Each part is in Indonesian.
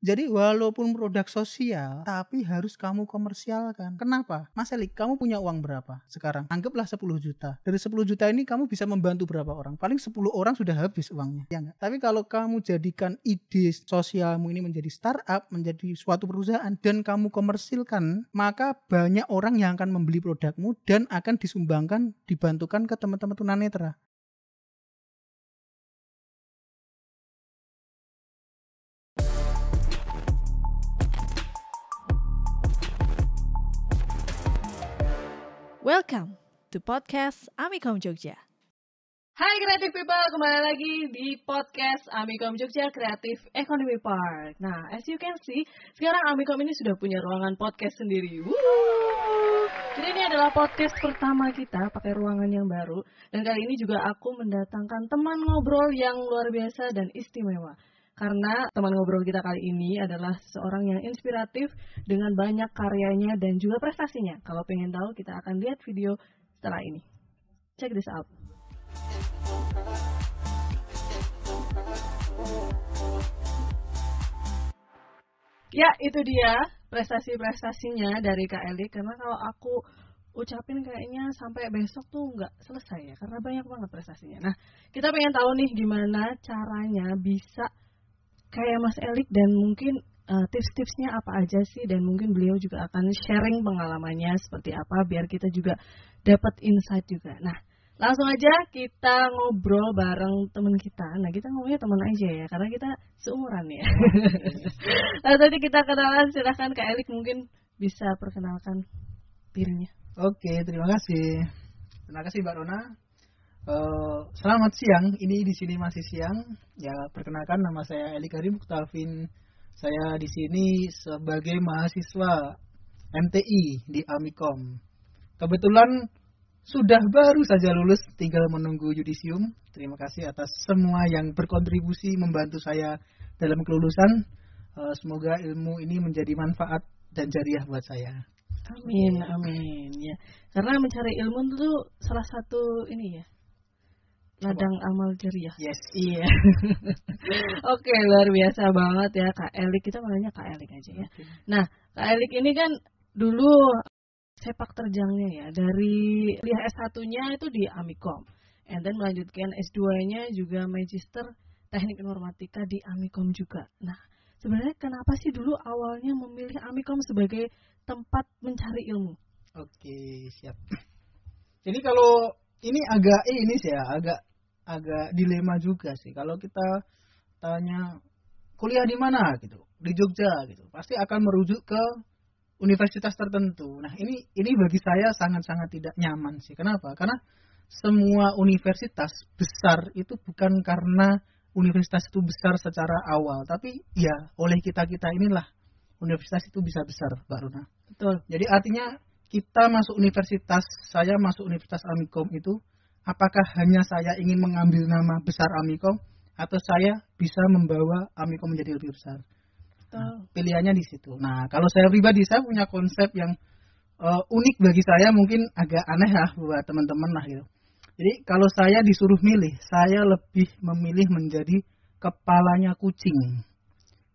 Jadi walaupun produk sosial, tapi harus kamu komersialkan. Kenapa? Mas Elik, kamu punya uang berapa sekarang? Anggaplah 10 juta. Dari 10 juta ini kamu bisa membantu berapa orang? Paling 10 orang sudah habis uangnya, ya enggak? Tapi kalau kamu jadikan ide sosialmu ini menjadi startup, menjadi suatu perusahaan dan kamu komersilkan, maka banyak orang yang akan membeli produkmu dan akan disumbangkan, dibantukan ke teman-teman tunanetra. Welcome to podcast Amikom Jogja. Hai Creative People, kembali lagi di podcast Amikom Jogja Creative Economy Park. Nah, as you can see, sekarang Amikom ini sudah punya ruangan podcast sendiri. Woo! Jadi ini adalah podcast pertama kita pakai ruangan yang baru. Dan kali ini juga aku mendatangkan teman ngobrol yang luar biasa dan istimewa karena teman ngobrol kita kali ini adalah seorang yang inspiratif dengan banyak karyanya dan juga prestasinya. Kalau pengen tahu, kita akan lihat video setelah ini. Check this out. Ya, itu dia prestasi-prestasinya dari Kak Eli. Karena kalau aku ucapin kayaknya sampai besok tuh nggak selesai ya karena banyak banget prestasinya. Nah, kita pengen tahu nih gimana caranya bisa kayak Mas Elik dan mungkin uh, tips-tipsnya apa aja sih dan mungkin beliau juga akan sharing pengalamannya seperti apa biar kita juga dapat insight juga. Nah, langsung aja kita ngobrol bareng teman kita. Nah, kita ngomongnya teman aja ya karena kita seumuran ya. nah, tadi kita kenalan silahkan Kak Elik mungkin bisa perkenalkan dirinya. Oke, terima kasih. Terima kasih Mbak Rona Eh, selamat siang, ini di sini masih siang. Ya, perkenalkan nama saya Eli Karim Muktafin. Saya di sini sebagai mahasiswa MTI di Amikom. Kebetulan sudah baru saja lulus, tinggal menunggu yudisium. Terima kasih atas semua yang berkontribusi membantu saya dalam kelulusan. Eh, semoga ilmu ini menjadi manfaat dan jariah buat saya. Amin, amin ya. Karena mencari ilmu itu salah satu ini ya, ladang amal jariah. Yes. Iya. Oke, okay, luar biasa banget ya Kak Elik. Kita malahnya Kak Elik aja ya. Okay. Nah, Kak Elik ini kan dulu sepak terjangnya ya dari lihat S1-nya itu di Amikom. And then melanjutkan S2-nya juga Magister Teknik Informatika di Amikom juga. Nah, sebenarnya kenapa sih dulu awalnya memilih Amikom sebagai tempat mencari ilmu? Oke, okay, siap. Jadi kalau ini agak eh, ini sih ya, agak agak dilema juga sih kalau kita tanya kuliah di mana gitu di Jogja gitu pasti akan merujuk ke universitas tertentu nah ini ini bagi saya sangat-sangat tidak nyaman sih kenapa karena semua universitas besar itu bukan karena universitas itu besar secara awal tapi ya oleh kita kita inilah universitas itu bisa besar baru Runa betul jadi artinya kita masuk universitas saya masuk universitas Amikom itu apakah hanya saya ingin mengambil nama besar Amiko atau saya bisa membawa Amiko menjadi lebih besar? Nah, pilihannya di situ. Nah, kalau saya pribadi saya punya konsep yang uh, unik bagi saya mungkin agak aneh lah buat teman-teman lah gitu. Jadi kalau saya disuruh milih, saya lebih memilih menjadi kepalanya kucing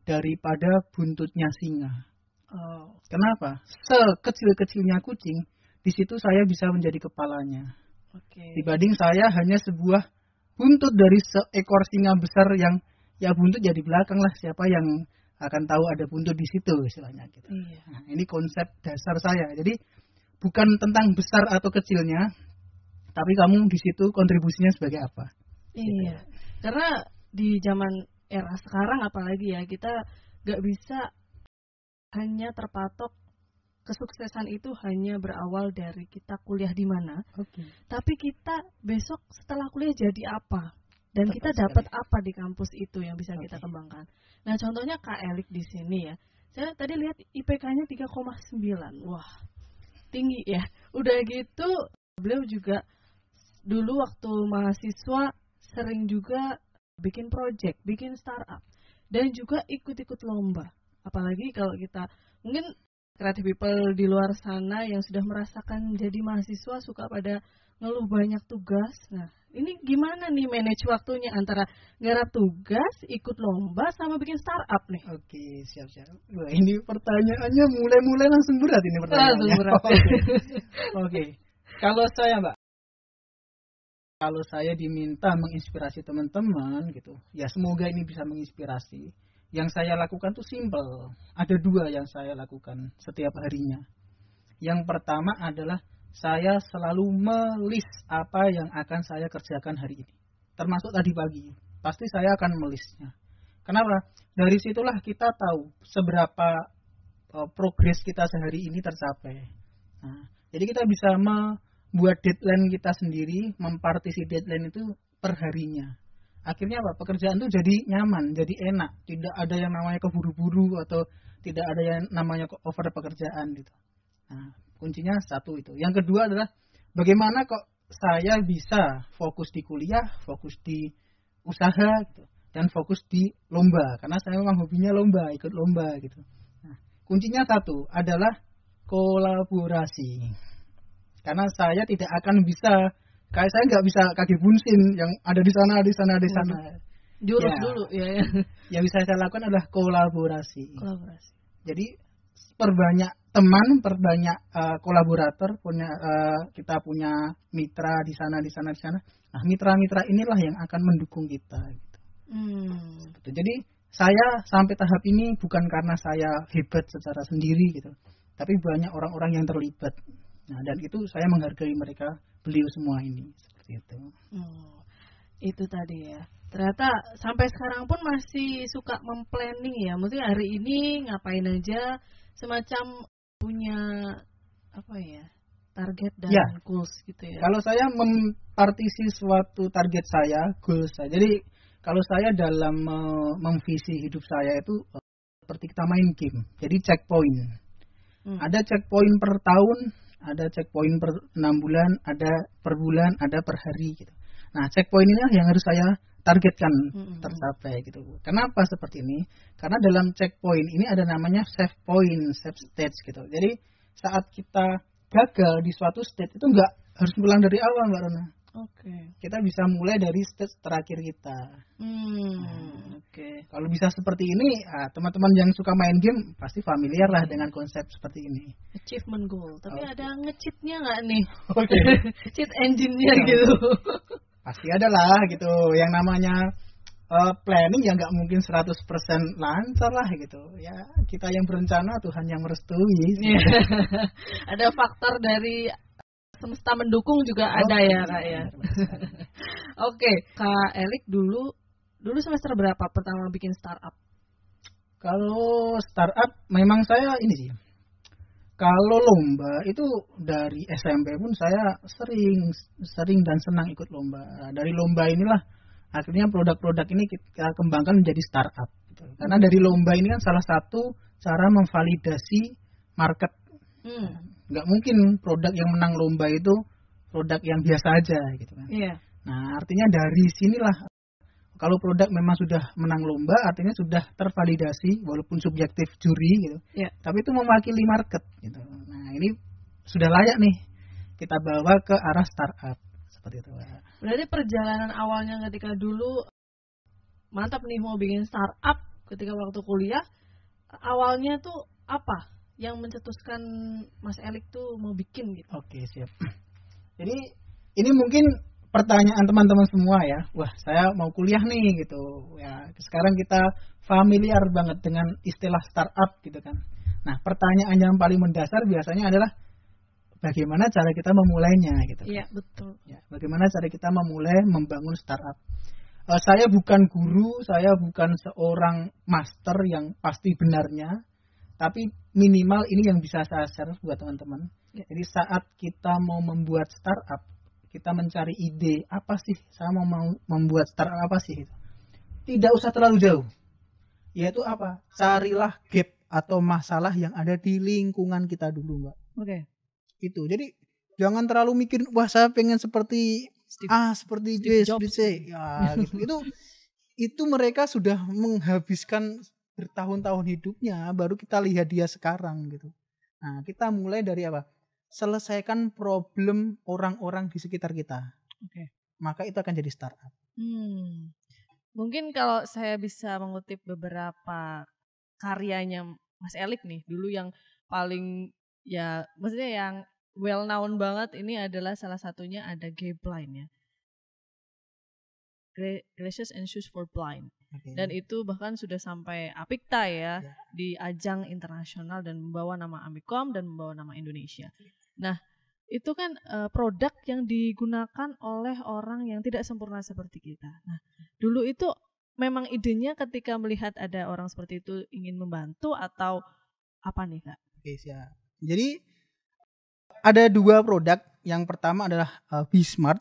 daripada buntutnya singa. Oh. Kenapa? Sekecil-kecilnya kucing, di situ saya bisa menjadi kepalanya. Okay. Dibanding saya hanya sebuah buntut dari seekor singa besar yang ya buntut jadi ya belakang lah siapa yang akan tahu ada buntut di situ istilahnya gitu. Iya. Nah, ini konsep dasar saya. Jadi bukan tentang besar atau kecilnya, tapi kamu di situ kontribusinya sebagai apa? Iya. Gitu. Karena di zaman era sekarang apalagi ya kita nggak bisa hanya terpatok kesuksesan itu hanya berawal dari kita kuliah di mana, okay. tapi kita besok setelah kuliah jadi apa dan Tepat kita dapat apa di kampus itu yang bisa okay. kita kembangkan. Nah contohnya Kak Elik di sini ya, saya tadi lihat IPK-nya 3,9, wah tinggi ya. Udah gitu beliau juga dulu waktu mahasiswa sering juga bikin project, bikin startup dan juga ikut-ikut lomba. Apalagi kalau kita mungkin Kreatif people di luar sana yang sudah merasakan jadi mahasiswa suka pada ngeluh banyak tugas. Nah, ini gimana nih manage waktunya antara garap tugas, ikut lomba, sama bikin startup nih? Oke, siap-siap. Wah, ini pertanyaannya mulai-mulai langsung berat ini pertanyaannya. Langsung berat. Oke. Oke. Kalau saya, Mbak, kalau saya diminta menginspirasi teman-teman gitu, ya semoga ini bisa menginspirasi yang saya lakukan tuh simple. Ada dua yang saya lakukan setiap harinya. Yang pertama adalah saya selalu melis apa yang akan saya kerjakan hari ini. Termasuk tadi pagi. Pasti saya akan melisnya. Kenapa? Dari situlah kita tahu seberapa e, progres kita sehari ini tercapai. Nah, jadi kita bisa membuat deadline kita sendiri, mempartisi deadline itu perharinya akhirnya apa pekerjaan itu jadi nyaman jadi enak tidak ada yang namanya keburu-buru atau tidak ada yang namanya over pekerjaan gitu nah kuncinya satu itu yang kedua adalah bagaimana kok saya bisa fokus di kuliah fokus di usaha gitu dan fokus di lomba karena saya memang hobinya lomba ikut lomba gitu nah, kuncinya satu adalah kolaborasi karena saya tidak akan bisa kayak saya nggak bisa kaki bunsin yang ada di sana di sana di sana jurus nah, ya. dulu ya, ya yang bisa saya lakukan adalah kolaborasi kolaborasi jadi perbanyak teman perbanyak uh, kolaborator punya uh, kita punya mitra di sana di sana di sana nah mitra-mitra inilah yang akan mendukung kita gitu. hmm. Gitu. jadi saya sampai tahap ini bukan karena saya hebat secara sendiri gitu tapi banyak orang-orang yang terlibat Nah, dan itu saya menghargai mereka beliau semua ini seperti itu. Oh, itu tadi ya. Ternyata sampai sekarang pun masih suka memplanning ya. mesti hari ini ngapain aja semacam punya apa ya? target dan ya. goals gitu ya. Kalau saya mempartisi suatu target saya, goals saya. Jadi kalau saya dalam eh, memvisi hidup saya itu eh, seperti kita main game. Jadi checkpoint. Hmm. Ada checkpoint per tahun, ada checkpoint per 6 bulan, ada per bulan, ada per hari gitu. Nah, checkpoint ini yang harus saya targetkan mm-hmm. tercapai gitu. Kenapa seperti ini? Karena dalam checkpoint ini ada namanya save point, save stage gitu. Jadi saat kita gagal di suatu stage itu enggak harus pulang dari awal, Mbak Rona okay. kita bisa mulai dari stage terakhir kita hmm, nah, oke okay. kalau bisa seperti ini ah, teman-teman yang suka main game pasti familiar lah dengan konsep seperti ini achievement goal tapi okay. ada ngecitnya nggak nih oke okay. cheat engine-nya nah, gitu pasti ada lah gitu yang namanya uh, planning ya nggak mungkin 100% lancar lah gitu ya kita yang berencana Tuhan yang merestui yeah. ada faktor dari semesta mendukung juga oh, ada ya kak ya. Oke, okay. kak Elik dulu dulu semester berapa pertama bikin startup? Kalau startup memang saya ini sih. Kalau lomba itu dari SMP pun saya sering sering dan senang ikut lomba. Dari lomba inilah akhirnya produk-produk ini kita kembangkan menjadi startup. Gitu. Karena dari lomba ini kan salah satu cara memvalidasi market. Hmm nggak mungkin produk yang menang lomba itu produk yang biasa aja gitu kan. Iya. Nah, artinya dari sinilah kalau produk memang sudah menang lomba artinya sudah tervalidasi walaupun subjektif juri gitu. Iya. Tapi itu mewakili market gitu. Nah, ini sudah layak nih kita bawa ke arah startup seperti itu. Berarti perjalanan awalnya ketika dulu mantap nih mau bikin startup ketika waktu kuliah awalnya tuh apa? yang mencetuskan Mas Elik tuh mau bikin gitu. Oke, siap. Jadi ini mungkin pertanyaan teman-teman semua ya. Wah, saya mau kuliah nih gitu. Ya, sekarang kita familiar banget dengan istilah startup gitu kan. Nah, pertanyaan yang paling mendasar biasanya adalah bagaimana cara kita memulainya gitu. Kan? Iya, betul. Ya, bagaimana cara kita memulai membangun startup uh, saya bukan guru, saya bukan seorang master yang pasti benarnya, tapi minimal ini yang bisa saya share buat teman-teman. Ya. Jadi saat kita mau membuat startup, kita mencari ide apa sih saya mau membuat startup apa sih Tidak usah terlalu jauh. Yaitu apa? Carilah gap atau masalah yang ada di lingkungan kita dulu, Mbak. Oke. Okay. Itu. Jadi jangan terlalu mikir, wah saya pengen seperti Steve, ah seperti Steve B, Jobs. seperti C. Ya, gitu. itu itu mereka sudah menghabiskan bertahun-tahun hidupnya baru kita lihat dia sekarang gitu. Nah, kita mulai dari apa? Selesaikan problem orang-orang di sekitar kita. Oke. Okay. Maka itu akan jadi startup. Hmm. Mungkin kalau saya bisa mengutip beberapa karyanya Mas Elik nih, dulu yang paling ya maksudnya yang well known banget ini adalah salah satunya ada Gay Blind ya. Gracious and Shoes for Blind dan itu bahkan sudah sampai Apikta ya yeah. di ajang internasional dan membawa nama Amikom dan membawa nama Indonesia. Nah, itu kan uh, produk yang digunakan oleh orang yang tidak sempurna seperti kita. Nah, dulu itu memang idenya ketika melihat ada orang seperti itu ingin membantu atau apa nih kak? Oke okay, siap. Jadi ada dua produk. Yang pertama adalah uh, eh,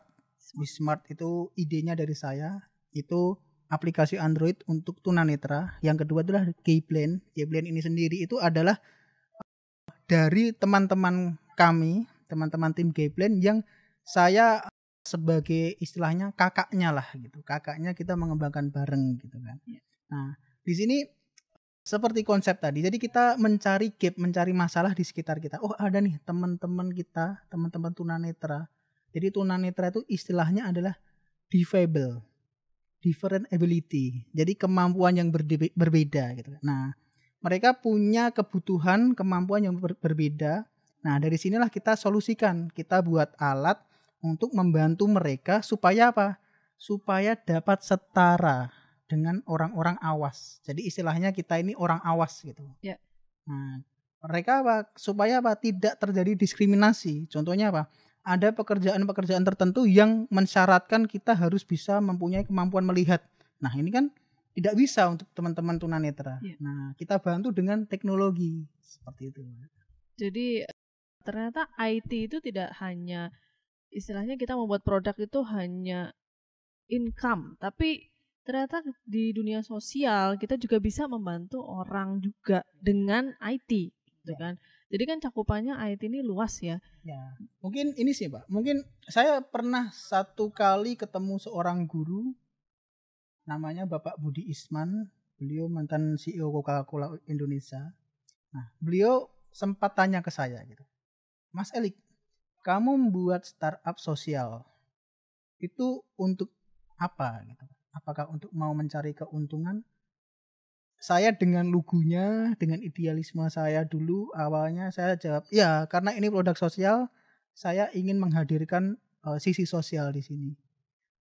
V-Smart itu idenya dari saya. Itu aplikasi Android untuk tunanetra. Yang kedua adalah Gayblend. plan ini sendiri itu adalah dari teman-teman kami, teman-teman tim G-Plan yang saya sebagai istilahnya kakaknya lah gitu. Kakaknya kita mengembangkan bareng gitu kan. Iya. Nah, di sini seperti konsep tadi. Jadi kita mencari gap, mencari masalah di sekitar kita. Oh, ada nih teman-teman kita, teman-teman tunanetra. Jadi tunanetra itu istilahnya adalah defable different ability. Jadi kemampuan yang berbeda gitu. Nah, mereka punya kebutuhan kemampuan yang ber berbeda. Nah, dari sinilah kita solusikan. Kita buat alat untuk membantu mereka supaya apa? Supaya dapat setara dengan orang-orang awas. Jadi istilahnya kita ini orang awas gitu. Ya. Nah, mereka apa? Supaya apa? Tidak terjadi diskriminasi. Contohnya apa? ada pekerjaan-pekerjaan tertentu yang mensyaratkan kita harus bisa mempunyai kemampuan melihat. Nah, ini kan tidak bisa untuk teman-teman tunanetra. Ya. Nah, kita bantu dengan teknologi seperti itu. Jadi ternyata IT itu tidak hanya istilahnya kita membuat produk itu hanya income, tapi ternyata di dunia sosial kita juga bisa membantu orang juga dengan IT, gitu ya. kan? Jadi kan cakupannya IT ini luas ya. Ya. Mungkin ini sih, Pak. Mungkin saya pernah satu kali ketemu seorang guru namanya Bapak Budi Isman. Beliau mantan CEO Coca-Cola Indonesia. Nah, beliau sempat tanya ke saya gitu. Mas Elik, kamu membuat startup sosial itu untuk apa gitu? Apakah untuk mau mencari keuntungan saya dengan lugunya, dengan idealisme saya dulu awalnya saya jawab, ya karena ini produk sosial, saya ingin menghadirkan uh, sisi sosial di sini.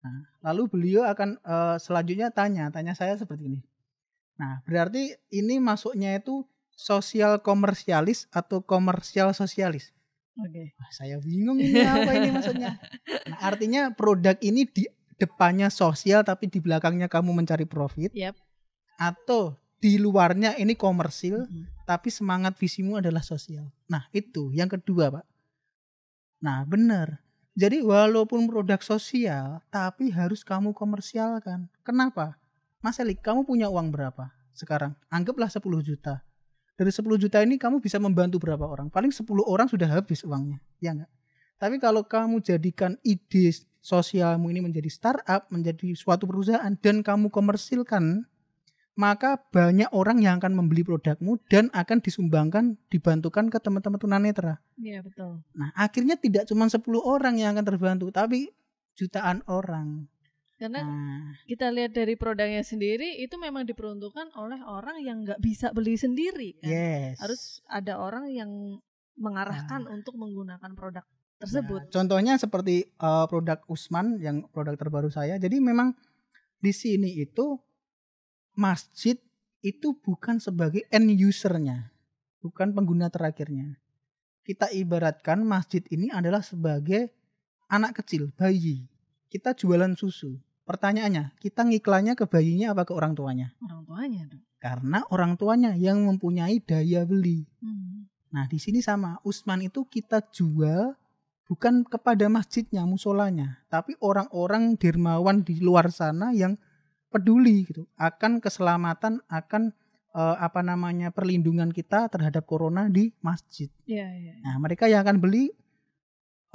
Nah, lalu beliau akan uh, selanjutnya tanya, tanya saya seperti ini. Nah, berarti ini masuknya itu sosial komersialis atau komersial sosialis? Oke. Okay. saya bingung ini apa ini maksudnya. Nah, artinya produk ini di depannya sosial tapi di belakangnya kamu mencari profit. Yep. Atau di luarnya ini komersil, hmm. tapi semangat visimu adalah sosial. Nah, itu yang kedua, Pak. Nah, benar. Jadi walaupun produk sosial, tapi harus kamu komersialkan. Kenapa? Mas elik kamu punya uang berapa sekarang? Anggaplah 10 juta. Dari 10 juta ini kamu bisa membantu berapa orang? Paling 10 orang sudah habis uangnya, ya enggak? Tapi kalau kamu jadikan ide sosialmu ini menjadi startup, menjadi suatu perusahaan dan kamu komersilkan, maka banyak orang yang akan membeli produkmu dan akan disumbangkan dibantukan ke teman-teman tunanetra. Iya betul. Nah akhirnya tidak cuma 10 orang yang akan terbantu, tapi jutaan orang. Karena nah. kita lihat dari produknya sendiri itu memang diperuntukkan oleh orang yang nggak bisa beli sendiri. Kan? Yes. Harus ada orang yang mengarahkan nah. untuk menggunakan produk nah, tersebut. Nah, contohnya seperti uh, produk Usman yang produk terbaru saya. Jadi memang di sini itu masjid itu bukan sebagai end usernya, bukan pengguna terakhirnya. Kita ibaratkan masjid ini adalah sebagai anak kecil, bayi. Kita jualan susu. Pertanyaannya, kita ngiklannya ke bayinya apa ke orang tuanya? Orang tuanya dong. Karena orang tuanya yang mempunyai daya beli. Hmm. Nah, di sini sama. Usman itu kita jual bukan kepada masjidnya, musolanya, tapi orang-orang dermawan di luar sana yang peduli gitu akan keselamatan akan uh, apa namanya perlindungan kita terhadap corona di masjid. Ya, ya. Nah mereka yang akan beli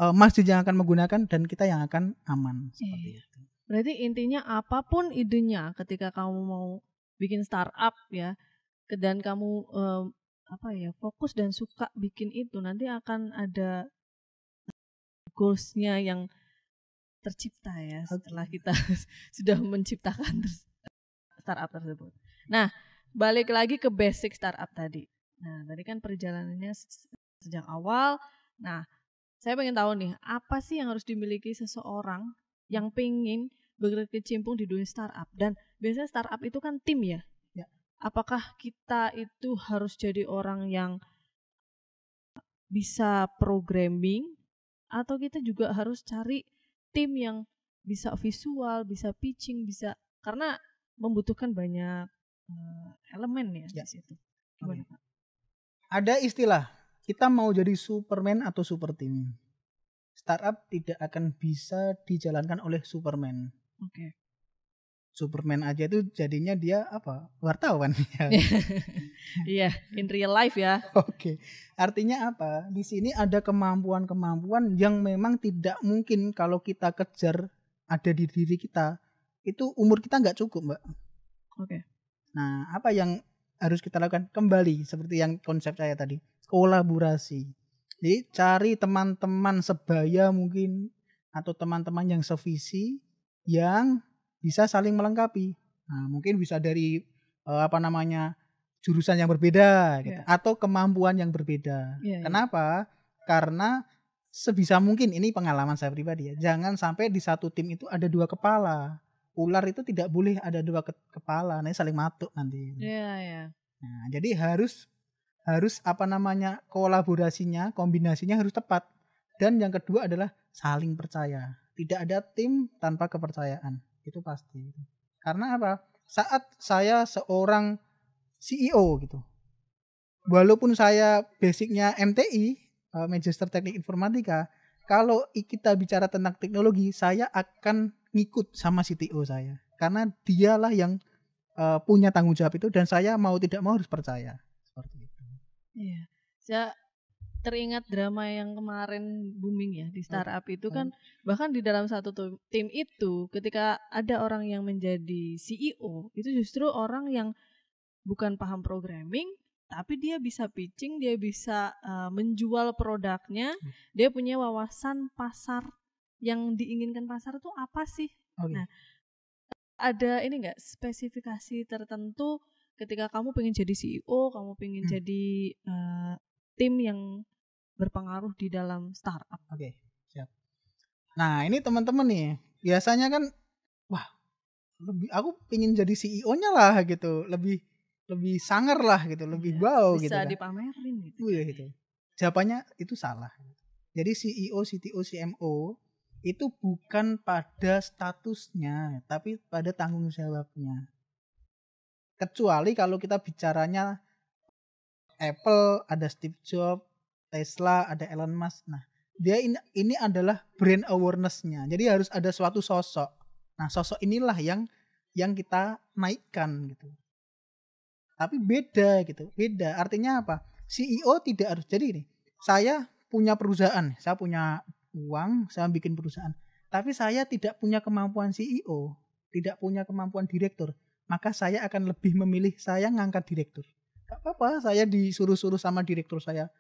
uh, masjid yang akan menggunakan dan kita yang akan aman seperti ya. itu. Berarti intinya apapun idenya ketika kamu mau bikin startup ya dan kamu um, apa ya fokus dan suka bikin itu nanti akan ada goalsnya yang tercipta ya setelah kita sudah menciptakan hmm. startup tersebut. Nah, balik lagi ke basic startup tadi. Nah, tadi kan perjalanannya sejak awal. Nah, saya pengen tahu nih, apa sih yang harus dimiliki seseorang yang pengen berkecimpung di dunia startup? Dan biasanya startup itu kan tim ya. ya. Apakah kita itu harus jadi orang yang bisa programming atau kita juga harus cari tim yang bisa visual, bisa pitching, bisa karena membutuhkan banyak uh, elemen ya, ya. di situ. okay. Ada istilah kita mau jadi Superman atau super team. Startup tidak akan bisa dijalankan oleh Superman. Oke. Okay. Superman aja itu jadinya dia apa wartawan ya. Iya, in real life ya. Oke. Okay. Artinya apa? Di sini ada kemampuan-kemampuan yang memang tidak mungkin kalau kita kejar ada di diri kita. Itu umur kita nggak cukup, Mbak. Oke. Okay. Nah, apa yang harus kita lakukan? Kembali seperti yang konsep saya tadi, kolaborasi. Jadi cari teman-teman sebaya mungkin atau teman-teman yang sevisi yang bisa saling melengkapi. Nah, mungkin bisa dari uh, apa namanya jurusan yang berbeda, gitu, iya. atau kemampuan yang berbeda. Yeah, iya. Kenapa? Yeah. Karena sebisa mungkin ini pengalaman saya pribadi ya. Jangan sampai di satu tim itu ada dua kepala. Ular itu tidak boleh ada dua ke kepala, nanti saling matuk nanti. Iya, iya. Nah, jadi harus harus apa namanya kolaborasinya, kombinasinya harus tepat. Dan yang kedua adalah saling percaya. Tidak ada tim tanpa kepercayaan itu pasti karena apa saat saya seorang CEO gitu walaupun saya basicnya MTI eh, Manchester Teknik Informatika kalau kita bicara tentang teknologi saya akan ngikut sama CTO saya karena dialah yang eh, punya tanggung jawab itu dan saya mau tidak mau harus percaya seperti itu. Iya. Saya teringat drama yang kemarin booming ya di startup itu kan bahkan di dalam satu tim itu ketika ada orang yang menjadi CEO itu justru orang yang bukan paham programming tapi dia bisa pitching, dia bisa uh, menjual produknya, hmm. dia punya wawasan pasar yang diinginkan pasar itu apa sih? Okay. Nah, ada ini enggak spesifikasi tertentu ketika kamu pengen jadi CEO, kamu pengen hmm. jadi uh, tim yang berpengaruh di dalam startup. Oke, okay, siap. Nah, ini teman-teman nih, biasanya kan wah, lebih aku ingin jadi CEO-nya lah gitu, lebih lebih sangar lah gitu, lebih ya, bau bisa gitu. Bisa kan. dipamerin gitu. Iya gitu. Jawabannya itu salah. Jadi CEO, CTO, CMO itu bukan pada statusnya, tapi pada tanggung jawabnya. Kecuali kalau kita bicaranya Apple ada Steve Jobs, Tesla, ada Elon Musk. Nah, dia ini, ini adalah brand awarenessnya. Jadi harus ada suatu sosok. Nah, sosok inilah yang yang kita naikkan gitu. Tapi beda gitu, beda. Artinya apa? CEO tidak harus jadi ini. Saya punya perusahaan, saya punya uang, saya bikin perusahaan. Tapi saya tidak punya kemampuan CEO, tidak punya kemampuan direktur. Maka saya akan lebih memilih saya ngangkat direktur. Gak apa-apa, saya disuruh-suruh sama direktur saya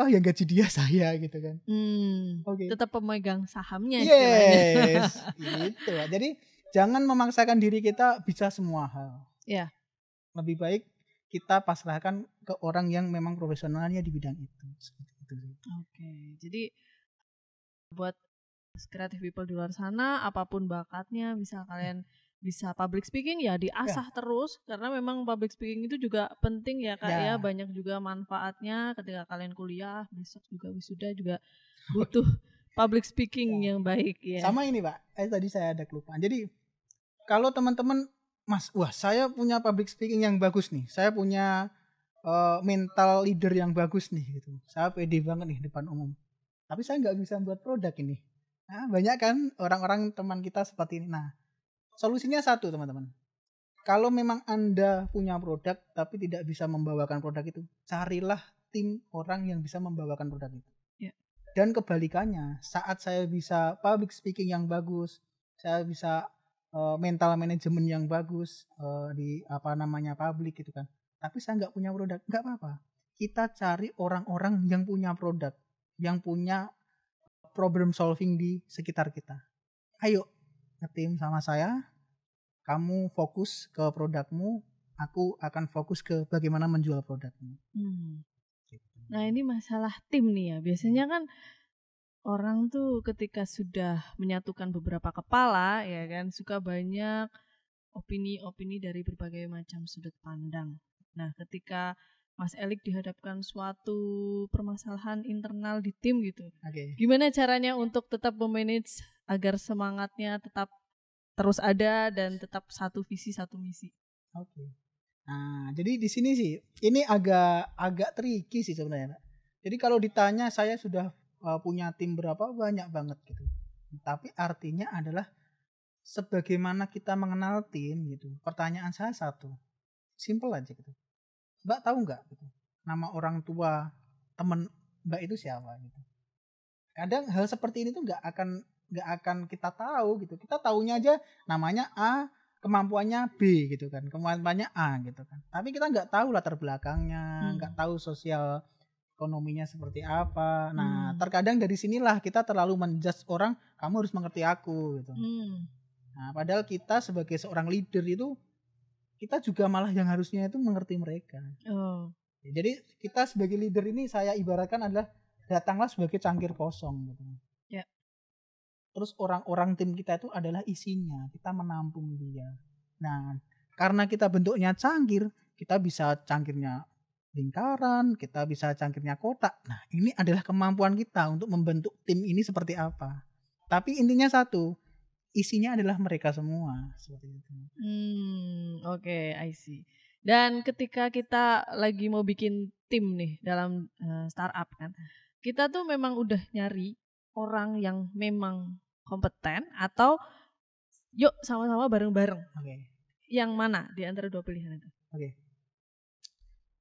toh yang gaji dia saya gitu kan. Hmm, Oke. Okay. Tetap pemegang sahamnya. Yes, gitu. Jadi jangan memaksakan diri kita bisa semua hal. Ya. Yeah. Lebih baik kita pasrahkan ke orang yang memang profesionalnya di bidang itu. Seperti itu. Oke, okay. jadi buat kreatif people di luar sana, apapun bakatnya, bisa ya. kalian hmm bisa public speaking ya, ya. diasah ya. terus karena memang public speaking itu juga penting ya kak ya. ya banyak juga manfaatnya ketika kalian kuliah besok juga wisuda juga butuh public speaking ya. yang baik ya sama ini pak eh, tadi saya ada kelupaan jadi kalau teman-teman mas wah saya punya public speaking yang bagus nih saya punya uh, mental leader yang bagus nih gitu saya pede banget nih depan umum tapi saya nggak bisa buat produk ini nah, banyak kan orang-orang teman kita seperti ini nah Solusinya satu, teman-teman. Kalau memang Anda punya produk tapi tidak bisa membawakan produk itu, carilah tim orang yang bisa membawakan produk itu. yeah. Dan kebalikannya, saat saya bisa public speaking yang bagus, saya bisa uh, mental management yang bagus uh, di apa namanya public gitu kan. Tapi saya nggak punya produk, nggak apa-apa. Kita cari orang-orang yang punya produk, yang punya problem solving di sekitar kita. Ayo ngetim sama saya, kamu fokus ke produkmu aku akan fokus ke bagaimana menjual produkmu hmm. Gitu. nah ini masalah tim nih ya biasanya kan orang tuh ketika sudah menyatukan beberapa kepala ya kan suka banyak opini-opini dari berbagai macam sudut pandang. Nah, ketika Mas Elik dihadapkan suatu permasalahan internal di tim gitu. Okay. Gimana caranya untuk tetap memanage agar semangatnya tetap terus ada dan tetap satu visi satu misi. Oke. Okay. Nah, jadi di sini sih ini agak agak tricky sih sebenarnya. Jadi kalau ditanya saya sudah eh, punya tim berapa banyak banget gitu. Tapi artinya adalah sebagaimana kita mengenal tim gitu. Pertanyaan saya satu, simple aja gitu. Mbak tahu nggak gitu, nama orang tua temen Mbak itu siapa gitu. Kadang hal seperti ini tuh nggak akan nggak akan kita tahu gitu kita tahunya aja namanya A kemampuannya B gitu kan kemampuannya A gitu kan tapi kita nggak tahu latar belakangnya hmm. nggak hmm. tahu sosial ekonominya seperti apa nah hmm. terkadang dari sinilah kita terlalu menjudge orang kamu harus mengerti aku gitu hmm. nah padahal kita sebagai seorang leader itu kita juga malah yang harusnya itu mengerti mereka oh. jadi kita sebagai leader ini saya ibaratkan adalah datanglah sebagai cangkir kosong gitu terus orang-orang tim kita itu adalah isinya kita menampung dia nah karena kita bentuknya cangkir kita bisa cangkirnya lingkaran kita bisa cangkirnya kotak nah ini adalah kemampuan kita untuk membentuk tim ini seperti apa tapi intinya satu isinya adalah mereka semua seperti itu hmm oke okay, I see dan ketika kita lagi mau bikin tim nih dalam eh, startup kan kita tuh memang udah nyari orang yang memang kompeten atau yuk sama-sama bareng-bareng. Oke. Okay. Yang mana di antara dua pilihan itu? Oke. Okay.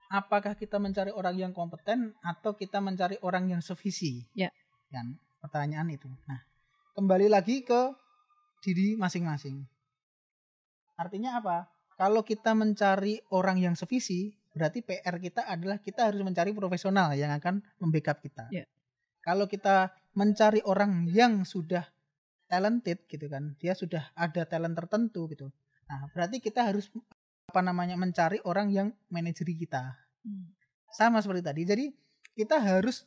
Apakah kita mencari orang yang kompeten atau kita mencari orang yang sevisi? Ya. Kan pertanyaan itu. Nah, kembali lagi ke diri masing-masing. Artinya apa? Kalau kita mencari orang yang sevisi, berarti PR kita adalah kita harus mencari profesional yang akan membackup kita. Ya. Kalau kita mencari orang yang sudah talented gitu kan dia sudah ada talent tertentu gitu nah berarti kita harus apa namanya mencari orang yang manajeri kita hmm. sama seperti tadi jadi kita harus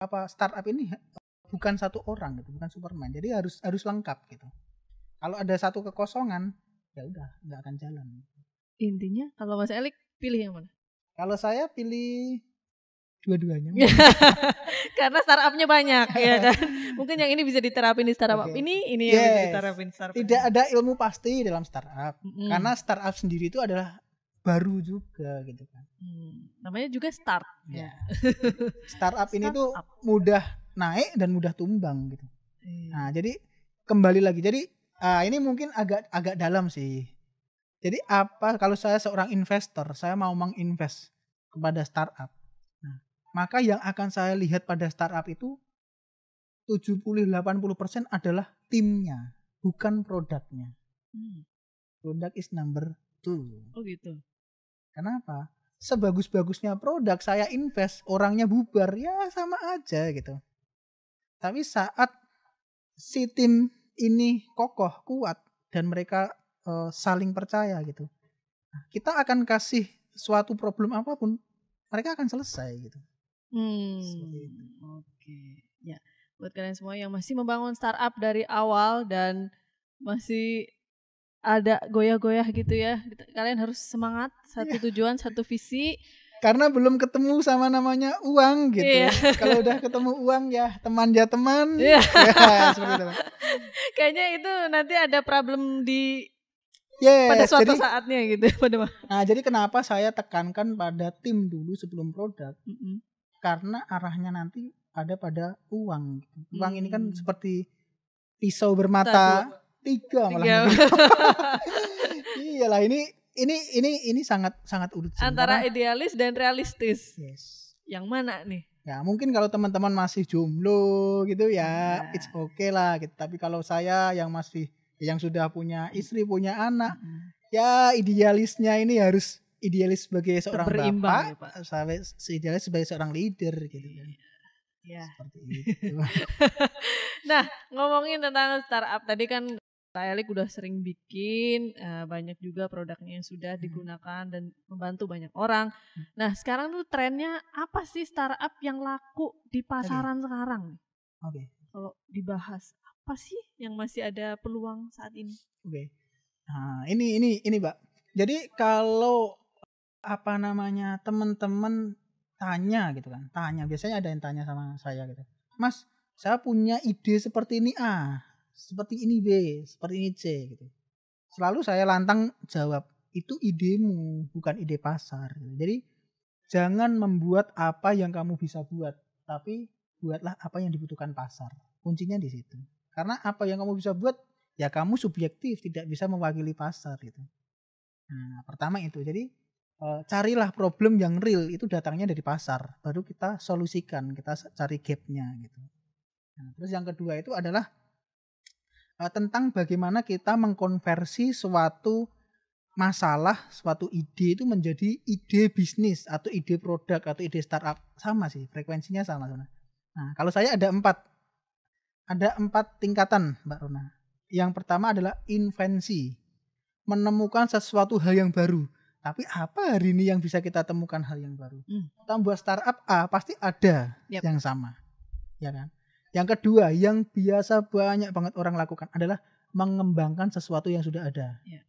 apa startup ini bukan satu orang gitu bukan superman jadi harus harus lengkap gitu kalau ada satu kekosongan ya udah nggak akan jalan intinya kalau mas Elik pilih yang mana kalau saya pilih dua-duanya. Karena startupnya banyak iya. ya kan. Mungkin yang ini bisa diterapin di startup. Okay. Ini ini yes. yang bisa diterapin startup. Tidak ada ilmu pasti dalam startup. Mm. Karena startup sendiri itu adalah baru juga gitu kan. Hmm. Namanya juga start ya. Iya. startup ini tuh up. mudah naik dan mudah tumbang gitu. Hmm. Nah, jadi kembali lagi. Jadi uh, ini mungkin agak agak dalam sih. Jadi apa kalau saya seorang investor, saya mau menginvest kepada startup maka yang akan saya lihat pada startup itu 70-80% adalah timnya, bukan produknya. Hmm. Produk is number two. Oh gitu. Kenapa? Sebagus-bagusnya produk saya invest, orangnya bubar, ya sama aja gitu. Tapi saat si tim ini kokoh, kuat, dan mereka uh, saling percaya gitu. kita akan kasih suatu problem apapun, mereka akan selesai gitu. Hmm. Oke. Okay. Ya, buat kalian semua yang masih membangun startup dari awal dan masih ada goyah-goyah gitu ya. Kalian harus semangat, iya. satu tujuan, satu visi. Karena belum ketemu sama namanya uang gitu. Iya. Kalau udah ketemu uang ya teman ya teman. Iya. ya, seperti itu. Kayaknya itu nanti ada problem di Yes, pada suatu jadi, saatnya gitu. nah, jadi kenapa saya tekankan pada tim dulu sebelum produk? Mm -hmm karena arahnya nanti ada pada uang. Uang hmm. ini kan hmm. seperti pisau bermata Tadu. tiga malah. Tiga. Iyalah ini ini ini ini sangat sangat urut antara karena, idealis dan realistis. Yes. Yang mana nih? Ya mungkin kalau teman-teman masih jomblo gitu ya, nah. it's okay lah. Gitu. Tapi kalau saya yang masih yang sudah punya istri punya anak, hmm. ya idealisnya ini harus idealis sebagai seorang bapak, ya, Pak. sampai idealis sebagai seorang leader gitu kan. Ya. itu. nah, ngomongin tentang startup tadi kan Taelik udah sering bikin eh, banyak juga produknya yang sudah iya. digunakan dan membantu banyak orang. Hmm. Nah, sekarang tuh trennya apa sih startup yang laku di pasaran sekarang? Oke. Kalau dibahas apa sih yang masih ada peluang saat ini? Oke. Nah, ini ini ini, Mbak. Jadi kalau apa namanya teman-teman tanya gitu kan tanya biasanya ada yang tanya sama saya gitu mas saya punya ide seperti ini A seperti ini B seperti ini C gitu selalu saya lantang jawab itu idemu bukan ide pasar gitu. jadi jangan membuat apa yang kamu bisa buat tapi buatlah apa yang dibutuhkan pasar kuncinya di situ karena apa yang kamu bisa buat ya kamu subjektif tidak bisa mewakili pasar gitu nah pertama itu jadi Eh, carilah problem yang real itu datangnya dari pasar baru kita solusikan kita cari gapnya gitu nah, terus yang kedua itu adalah uh, tentang bagaimana kita mengkonversi suatu masalah suatu ide itu menjadi ide bisnis atau ide produk atau ide startup sama sih frekuensinya sama sama nah kalau saya ada empat ada empat tingkatan mbak Rona yang pertama adalah invensi menemukan sesuatu hal yang baru tapi apa hari ini yang bisa kita temukan hal yang baru? Hmm. Kita buat startup A pasti ada yep. yang sama, ya kan? Yang kedua, yang biasa banyak banget orang lakukan adalah mengembangkan sesuatu yang sudah ada. Yeah.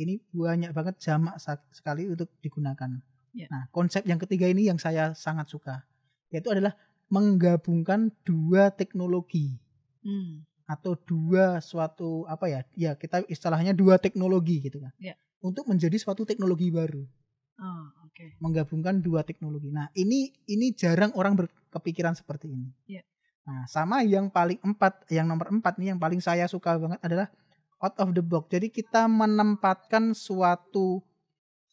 Ini banyak banget jamak sekali untuk digunakan. Yeah. Nah, konsep yang ketiga ini yang saya sangat suka, yaitu adalah menggabungkan dua teknologi hmm. atau dua suatu apa ya ya kita istilahnya dua teknologi gitu kan yeah untuk menjadi suatu teknologi baru. Oh, ah, okay. Menggabungkan dua teknologi. Nah, ini ini jarang orang berkepikiran seperti ini. Yeah. Nah, sama yang paling empat, yang nomor empat nih yang paling saya suka banget adalah out of the box. Jadi kita menempatkan suatu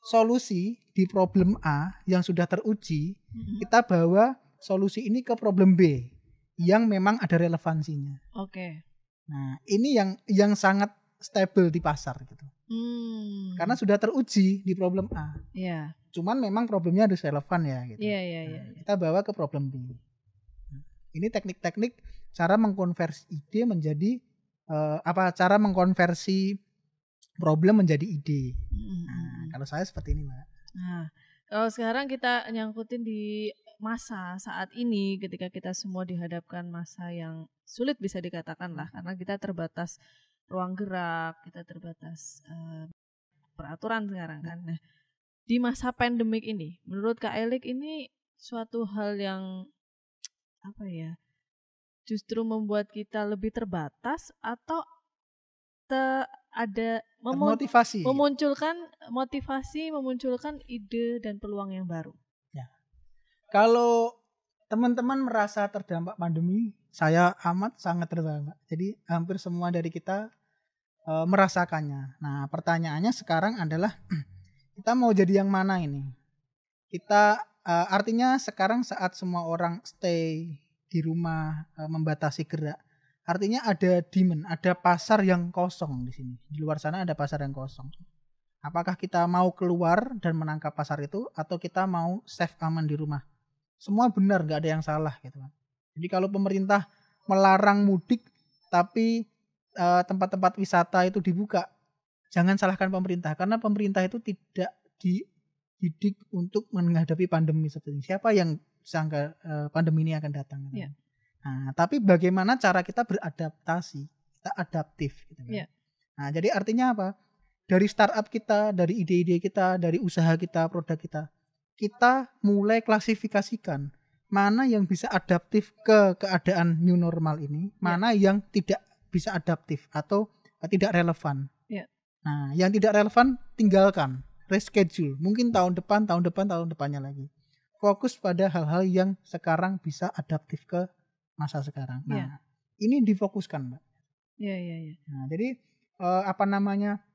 solusi di problem A yang sudah teruji, mm-hmm. kita bawa solusi ini ke problem B yang memang ada relevansinya. Oke. Okay. Nah, ini yang yang sangat stable di pasar gitu. Hmm. Karena sudah teruji di problem A. Yeah. Cuman memang problemnya harus relevan ya gitu. Yeah, yeah, yeah. kita bawa ke problem B. Nah, ini teknik-teknik cara mengkonversi ide menjadi uh, apa cara mengkonversi problem menjadi ide. Hmm. Nah, kalau saya seperti ini, Mbak. Nah, kalau sekarang kita nyangkutin di masa saat ini ketika kita semua dihadapkan masa yang sulit bisa dikatakan lah karena kita terbatas ruang gerak kita terbatas uh, peraturan sekarang kan nah di masa pandemik ini menurut Kak Elik ini suatu hal yang apa ya justru membuat kita lebih terbatas atau te ada memunculkan motivasi memunculkan ide dan peluang yang baru ya. kalau teman-teman merasa terdampak pandemi, saya amat sangat terdampak. Jadi hampir semua dari kita e, merasakannya. Nah, pertanyaannya sekarang adalah kita mau jadi yang mana ini? Kita e, artinya sekarang saat semua orang stay di rumah e, membatasi gerak. Artinya ada demand, ada pasar yang kosong di sini. Di luar sana ada pasar yang kosong. Apakah kita mau keluar dan menangkap pasar itu atau kita mau safe aman di rumah? semua benar nggak ada yang salah gitu kan jadi kalau pemerintah melarang mudik tapi eh, tempat-tempat uh, wisata itu dibuka jangan salahkan pemerintah karena pemerintah itu tidak dididik untuk menghadapi pandemi seperti ini. siapa yang sangka uh, eh, pandemi ini akan datang gitu. Kan? yeah. nah tapi bagaimana cara kita beradaptasi kita adaptif gitu kan. yeah. nah jadi artinya apa dari startup kita dari ide-ide kita dari usaha kita produk kita kita mulai klasifikasikan mana yang bisa adaptif ke keadaan new normal ini, ya. mana yeah. yang tidak bisa adaptif atau tidak relevan. Yeah. Nah, yang tidak relevan tinggalkan, reschedule. Mungkin tahun depan, tahun depan, tahun depannya lagi. Fokus pada hal-hal yang sekarang bisa adaptif ke masa sekarang. Nah, yeah. ini difokuskan, Mbak. Iya, yeah, iya, yeah, iya. Yeah. Nah, jadi eh, apa namanya?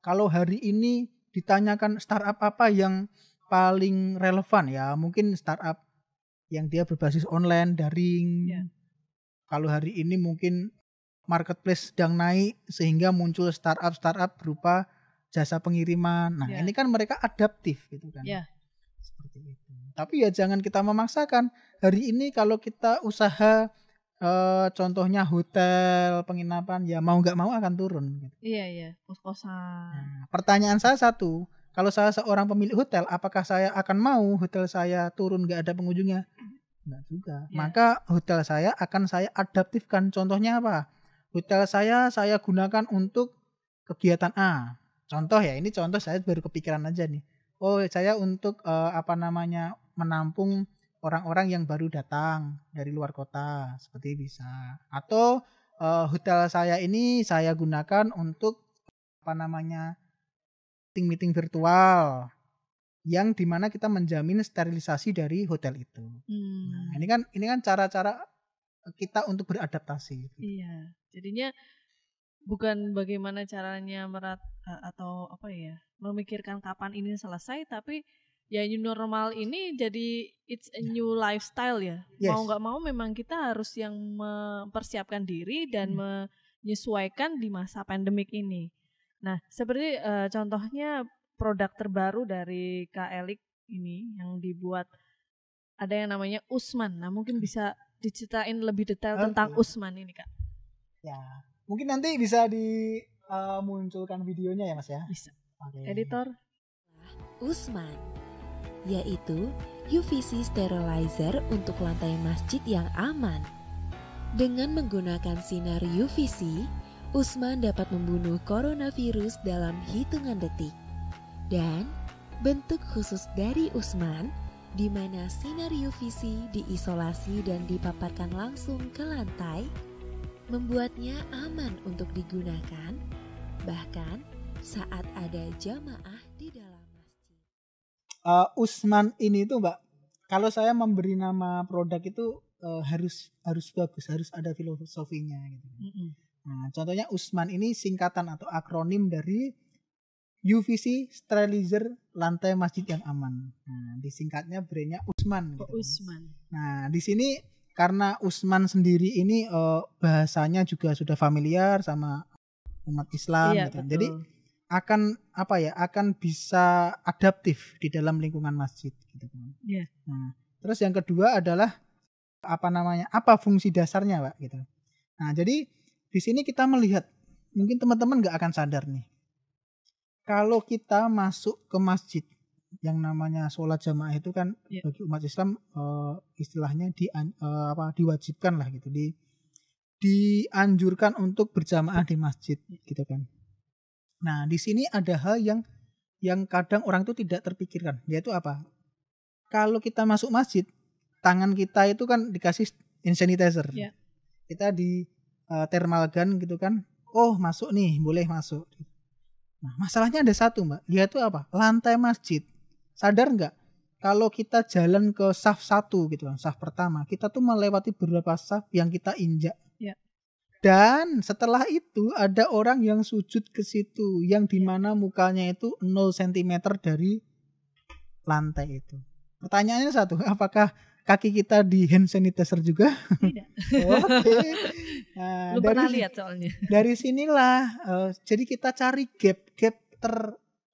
Kalau hari ini ditanyakan startup apa yang paling relevan ya mungkin startup yang dia berbasis online daring. Yeah. Kalau hari ini mungkin marketplace sedang naik sehingga muncul startup startup berupa jasa pengiriman. Nah yeah. ini kan mereka adaptif gitu kan. Yeah. Seperti itu. Tapi ya jangan kita memaksakan. Hari ini kalau kita usaha eh, contohnya hotel penginapan ya mau nggak mau akan turun. Gitu. Iya iya kos kosan. Nah, pertanyaan saya satu, kalau saya seorang pemilik hotel, apakah saya akan mau hotel saya turun nggak ada pengunjungnya? Enggak juga. Yeah. Maka hotel saya akan saya adaptifkan. Contohnya apa? Hotel saya saya gunakan untuk kegiatan A. Contoh ya, ini contoh saya baru kepikiran aja nih. Oh, saya untuk uh, apa namanya menampung orang-orang yang baru datang dari luar kota, seperti bisa. Atau uh, hotel saya ini saya gunakan untuk apa namanya meeting-meeting virtual yang dimana kita menjamin sterilisasi dari hotel itu. Hmm. Nah, ini hmm. kan ini kan cara-cara eh, kita untuk beradaptasi. Gitu. Iya, jadinya bukan bagaimana caranya merat atau apa ya memikirkan kapan ini selesai, tapi ya new normal ini jadi it's a ya. new lifestyle ya. Yes. Mau nggak mau memang kita harus yang mempersiapkan diri dan hmm. menyesuaikan di masa pandemik ini. Nah, seperti uh, contohnya produk terbaru dari Kaelik ini yang dibuat ada yang namanya Usman. Nah, mungkin hmm. bisa diceritain lebih detail tentang Usman ini, Kak. Ya, mungkin nanti bisa dimunculkan uh, videonya ya, Mas ya. Bisa. Okay. Editor Usman yaitu UVC sterilizer untuk lantai masjid yang aman. Dengan menggunakan sinar UVC, Usman dapat membunuh coronavirus dalam hitungan detik. Dan bentuk khusus dari Usman di mana sinar UVC diisolasi dan dipaparkan langsung ke lantai membuatnya aman untuk digunakan bahkan saat ada jamaah di dalam masjid. Uh, Usman ini tuh Mbak, kalau saya memberi nama produk itu uh, harus harus bagus, harus ada filosofinya gitu. Mm -hmm Nah, contohnya Usman ini singkatan atau akronim dari UVC Sterilizer Lantai Masjid yang Aman. Nah, disingkatnya brandnya Usman. Oh, gitu. Kan. Usman. Nah, di sini karena Usman sendiri ini uh, bahasanya juga sudah familiar sama umat Islam. Iya, gitu. Kan. Jadi akan apa ya? Akan bisa adaptif di dalam lingkungan masjid. Gitu. Kan. Iya. Nah, terus yang kedua adalah apa namanya? Apa fungsi dasarnya, pak? Gitu. Nah, jadi di sini kita melihat, mungkin teman-teman nggak akan sadar nih. Kalau kita masuk ke masjid, yang namanya sholat jamaah itu kan yeah. bagi umat Islam uh, istilahnya di uh, apa diwajibkan lah gitu di dianjurkan untuk berjamaah di masjid iya. gitu kan. Nah di sini ada hal yang yang kadang orang itu tidak terpikirkan yaitu apa? Kalau kita masuk masjid tangan kita itu kan dikasih sanitizer. Iya. Kita di uh, thermal gun gitu kan oh masuk nih boleh masuk nah masalahnya ada satu mbak dia tuh apa lantai masjid sadar nggak kalau kita jalan ke saf satu gitu kan saf pertama kita tuh melewati beberapa saf yang kita injak ya. dan setelah itu ada orang yang sujud ke situ yang dimana ya. mukanya itu 0 cm dari lantai itu pertanyaannya satu apakah kaki kita di hand sanitizer juga? Tidak. Oke. Okay. Nah, Lu dari, lihat soalnya. Dari sinilah, uh, jadi kita cari gap-gap ter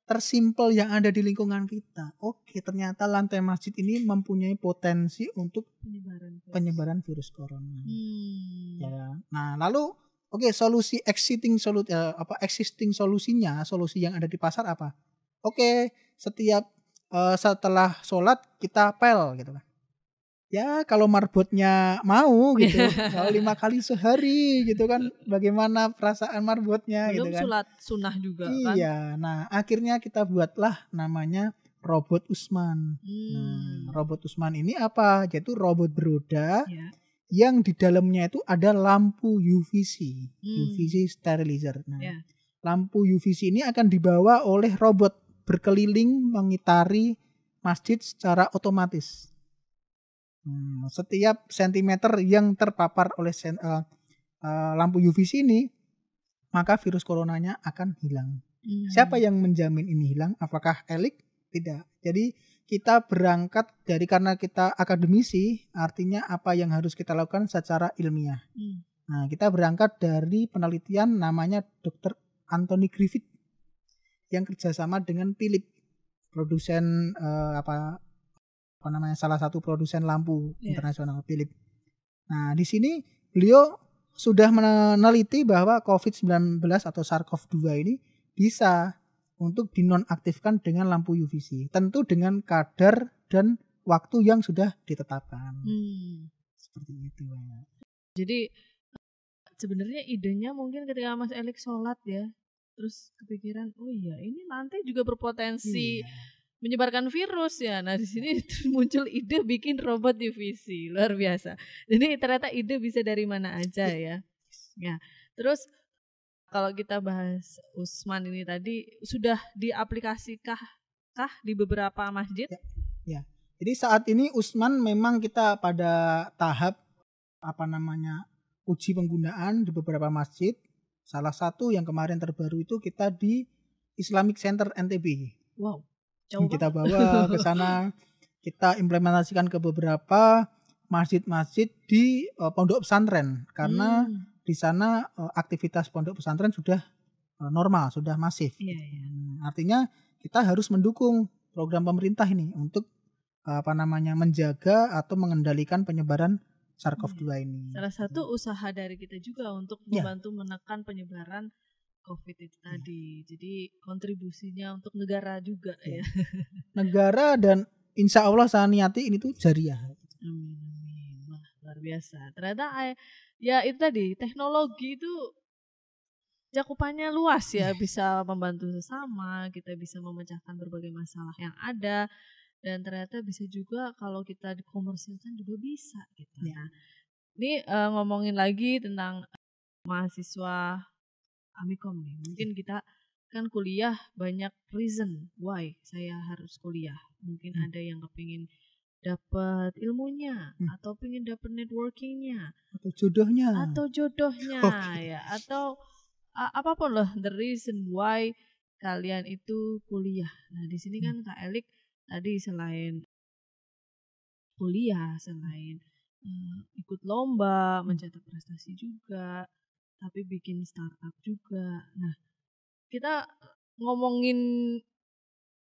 tersimpel yang ada di lingkungan kita. Oke, ternyata lantai masjid ini mempunyai potensi untuk penyebaran virus, penyebaran virus corona. Hmm. Ya. Nah, lalu oke okay, solusi existing solut uh, eh, apa existing solusinya, solusi yang ada di pasar apa? Oke, okay, setiap uh, setelah sholat kita pel gitu kan ya kalau marbotnya mau gitu kalau lima kali sehari gitu kan bagaimana perasaan marbotnya gitu Belum gitu kan sulat sunnah juga iya kan? nah akhirnya kita buatlah namanya robot Usman hmm. nah, robot Usman ini apa yaitu robot beroda ya. yang di dalamnya itu ada lampu UVC hmm. UVC sterilizer nah ya. lampu UVC ini akan dibawa oleh robot berkeliling mengitari masjid secara otomatis Hmm, setiap sentimeter yang terpapar oleh sen, uh, uh, lampu UVC ini, maka virus coronanya akan hilang. Hmm. Siapa yang menjamin ini hilang? Apakah elik? Tidak. Jadi kita berangkat dari karena kita akademisi, artinya apa yang harus kita lakukan secara ilmiah. Hmm. Nah, kita berangkat dari penelitian namanya Dr. Anthony Griffith yang kerjasama dengan Philip, produsen uh, apa apa namanya salah satu produsen lampu yeah. internasional Philip. Nah, di sini beliau sudah meneliti bahwa COVID-19 atau SARS-CoV-2 ini bisa untuk dinonaktifkan dengan lampu UVC, tentu dengan kadar dan waktu yang sudah ditetapkan. Hmm. Seperti itu. Jadi sebenarnya idenya mungkin ketika Mas Elik sholat ya, terus kepikiran, oh iya ini lantai juga berpotensi iya menyebarkan virus ya. Nah di sini muncul ide bikin robot divisi luar biasa. Jadi ternyata ide bisa dari mana aja iya. ya. Ya terus kalau kita bahas Usman ini tadi sudah diaplikasikah kah di beberapa masjid? Ya, ya. Jadi saat ini Usman memang kita pada tahap apa namanya uji penggunaan di beberapa masjid. Salah satu yang kemarin terbaru itu kita di Islamic Center NTB. Wow yang kita bawa ke sana kita implementasikan ke beberapa masjid-masjid di uh, pondok pesantren karena hmm. di sana uh, aktivitas pondok pesantren sudah uh, normal sudah masif yeah, iya, iya. yeah. artinya kita harus mendukung program pemerintah ini untuk uh, apa namanya menjaga atau mengendalikan penyebaran sars 2 iya. ini. Salah satu usaha dari kita juga untuk membantu yeah. menekan penyebaran COVID itu iya. tadi. Hmm. Jadi kontribusinya untuk negara juga iya. ya. ya. negara dan insya Allah saya niati ini tuh jariah. Amin amin. Wah luar biasa. Ternyata eh, ya itu tadi teknologi itu cakupannya luas ya. Iya. Bisa membantu sesama. Kita bisa memecahkan berbagai masalah yang ada. Dan ternyata bisa juga kalau kita dikomersilkan juga bisa gitu. Ya. Ini uh, ngomongin lagi tentang eh, mahasiswa amikom nih mungkin kita kan kuliah banyak reason why saya harus kuliah mungkin hmm. ada yang kepingin dapat ilmunya hmm. atau pingin dapat networkingnya atau jodohnya atau jodohnya okay. ya atau apapun loh the reason why kalian itu kuliah nah di sini hmm. kan kak Elik tadi selain kuliah selain uh, ikut lomba hmm. mencetak prestasi juga tapi bikin startup juga. Nah, kita eh, ngomongin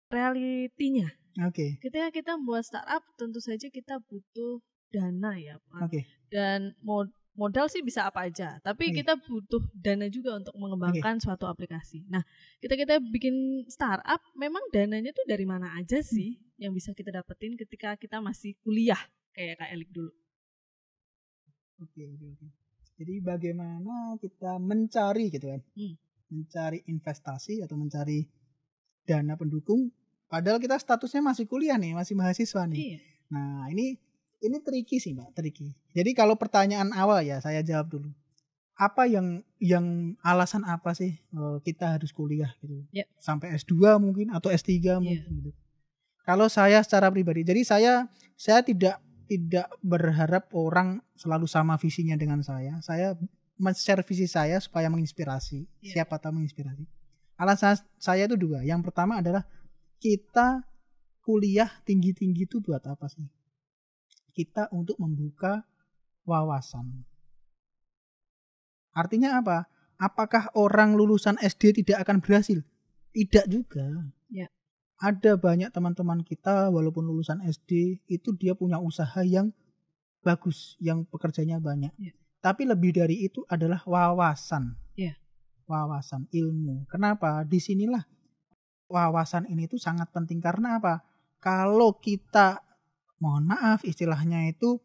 realitinya. Oke. Okay. Ketika kita buat startup, tentu saja kita butuh dana ya, Pak. Oke. Okay. Dan mod modal sih bisa apa aja, tapi okay. kita butuh dana juga untuk mengembangkan okay. suatu aplikasi. Nah, kita kita bikin startup, memang dananya tuh dari mana aja hmm. sih hmm. yang bisa kita dapetin ketika kita masih kuliah kayak Kak Elik dulu? Oke, okay, oke, okay, oke. Okay. Jadi bagaimana kita mencari gitu kan, hmm. mencari investasi atau mencari dana pendukung. Padahal kita statusnya masih kuliah nih, masih mahasiswa nih. Iya. Nah ini ini tricky sih mbak, tricky. Jadi kalau pertanyaan awal ya saya jawab dulu. Apa yang yang alasan apa sih eh, kita harus kuliah gitu? Yep. Ya. Sampai S2 mungkin atau S3 iya. mungkin yeah. gitu. Kalau saya secara pribadi, jadi saya saya tidak tidak berharap orang selalu sama visinya dengan saya. Saya men-share visi saya supaya menginspirasi. Yeah. Siapa tahu menginspirasi. Alasan saya itu dua. Yang pertama adalah kita kuliah tinggi-tinggi itu buat apa sih? Kita untuk membuka wawasan. Artinya apa? Apakah orang lulusan SD tidak akan berhasil? Tidak juga. Yeah ada banyak teman-teman kita walaupun lulusan SD itu dia punya usaha yang bagus, yang pekerjanya banyak. Yeah. Tapi lebih dari itu adalah wawasan. Yeah. Wawasan, ilmu. Kenapa? Disinilah wawasan ini itu sangat penting karena apa? Kalau kita mohon maaf istilahnya itu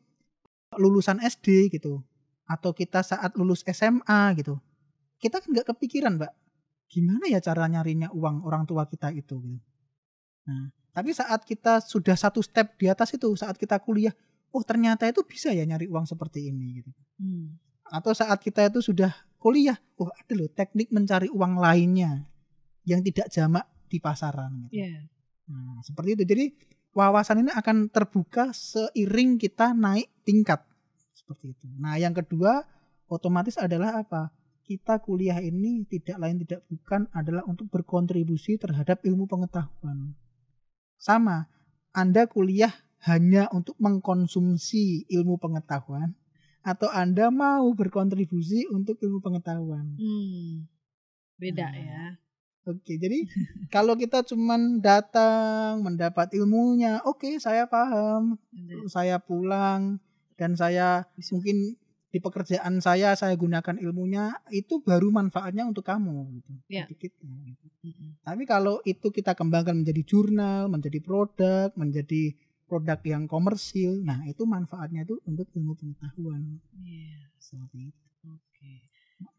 lulusan SD gitu atau kita saat lulus SMA gitu. Kita kan nggak kepikiran, Mbak. Gimana ya cara nyarinya uang orang tua kita itu gitu Hmm. tapi saat kita sudah satu step di atas itu, saat kita kuliah, oh ternyata itu bisa ya nyari uang seperti ini gitu. Hmm. Atau saat kita itu sudah kuliah, oh ada loh teknik mencari uang lainnya yang tidak jamak di pasaran gitu. Yeah. Nah, seperti itu. Jadi wawasan ini akan terbuka seiring kita naik tingkat seperti itu. Nah, yang kedua otomatis adalah apa? Kita kuliah ini tidak lain tidak bukan adalah untuk berkontribusi terhadap ilmu pengetahuan. Sama, Anda kuliah hanya untuk mengkonsumsi ilmu pengetahuan atau Anda mau berkontribusi untuk ilmu pengetahuan. Hmm. Beda hmm. ya. Oke, jadi kalau kita cuman datang mendapat ilmunya, oke saya paham, saya pulang dan saya mungkin di pekerjaan saya saya gunakan ilmunya itu baru manfaatnya untuk kamu gitu. Ya. Dikit, gitu. Mm-hmm. Tapi kalau itu kita kembangkan menjadi jurnal, menjadi produk, menjadi produk yang komersil, nah itu manfaatnya itu untuk ilmu pengetahuan. Yeah. Seperti itu. Oke.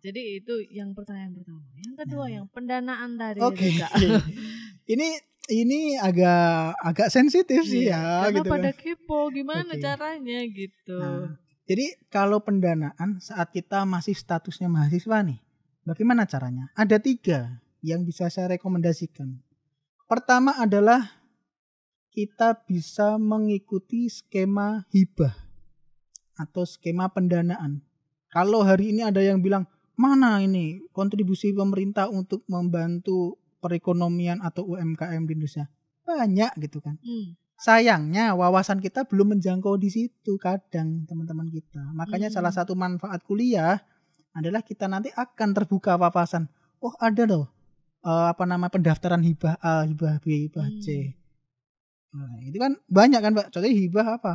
Jadi itu yang pertanyaan pertama. Yang kedua nah. yang pendanaan tadi okay. Ya, iya. ini ini agak agak sensitif sih yeah. ya. Karena gitu ya. pada kepo gimana okay. caranya gitu. Nah jadi kalau pendanaan saat kita masih statusnya mahasiswa nih, bagaimana caranya? Ada tiga yang bisa saya rekomendasikan. Pertama adalah kita bisa mengikuti skema hibah atau skema pendanaan. Kalau hari ini ada yang bilang, mana ini kontribusi pemerintah untuk membantu perekonomian atau UMKM di Indonesia? Banyak gitu kan. Hmm sayangnya wawasan kita belum menjangkau di situ kadang teman-teman kita. Makanya hmm. salah satu manfaat kuliah adalah kita nanti akan terbuka wawasan. Oh ada loh uh, apa nama pendaftaran hibah A, hibah B, hibah hmm. C. Nah, itu kan banyak kan Pak. Contohnya hibah apa?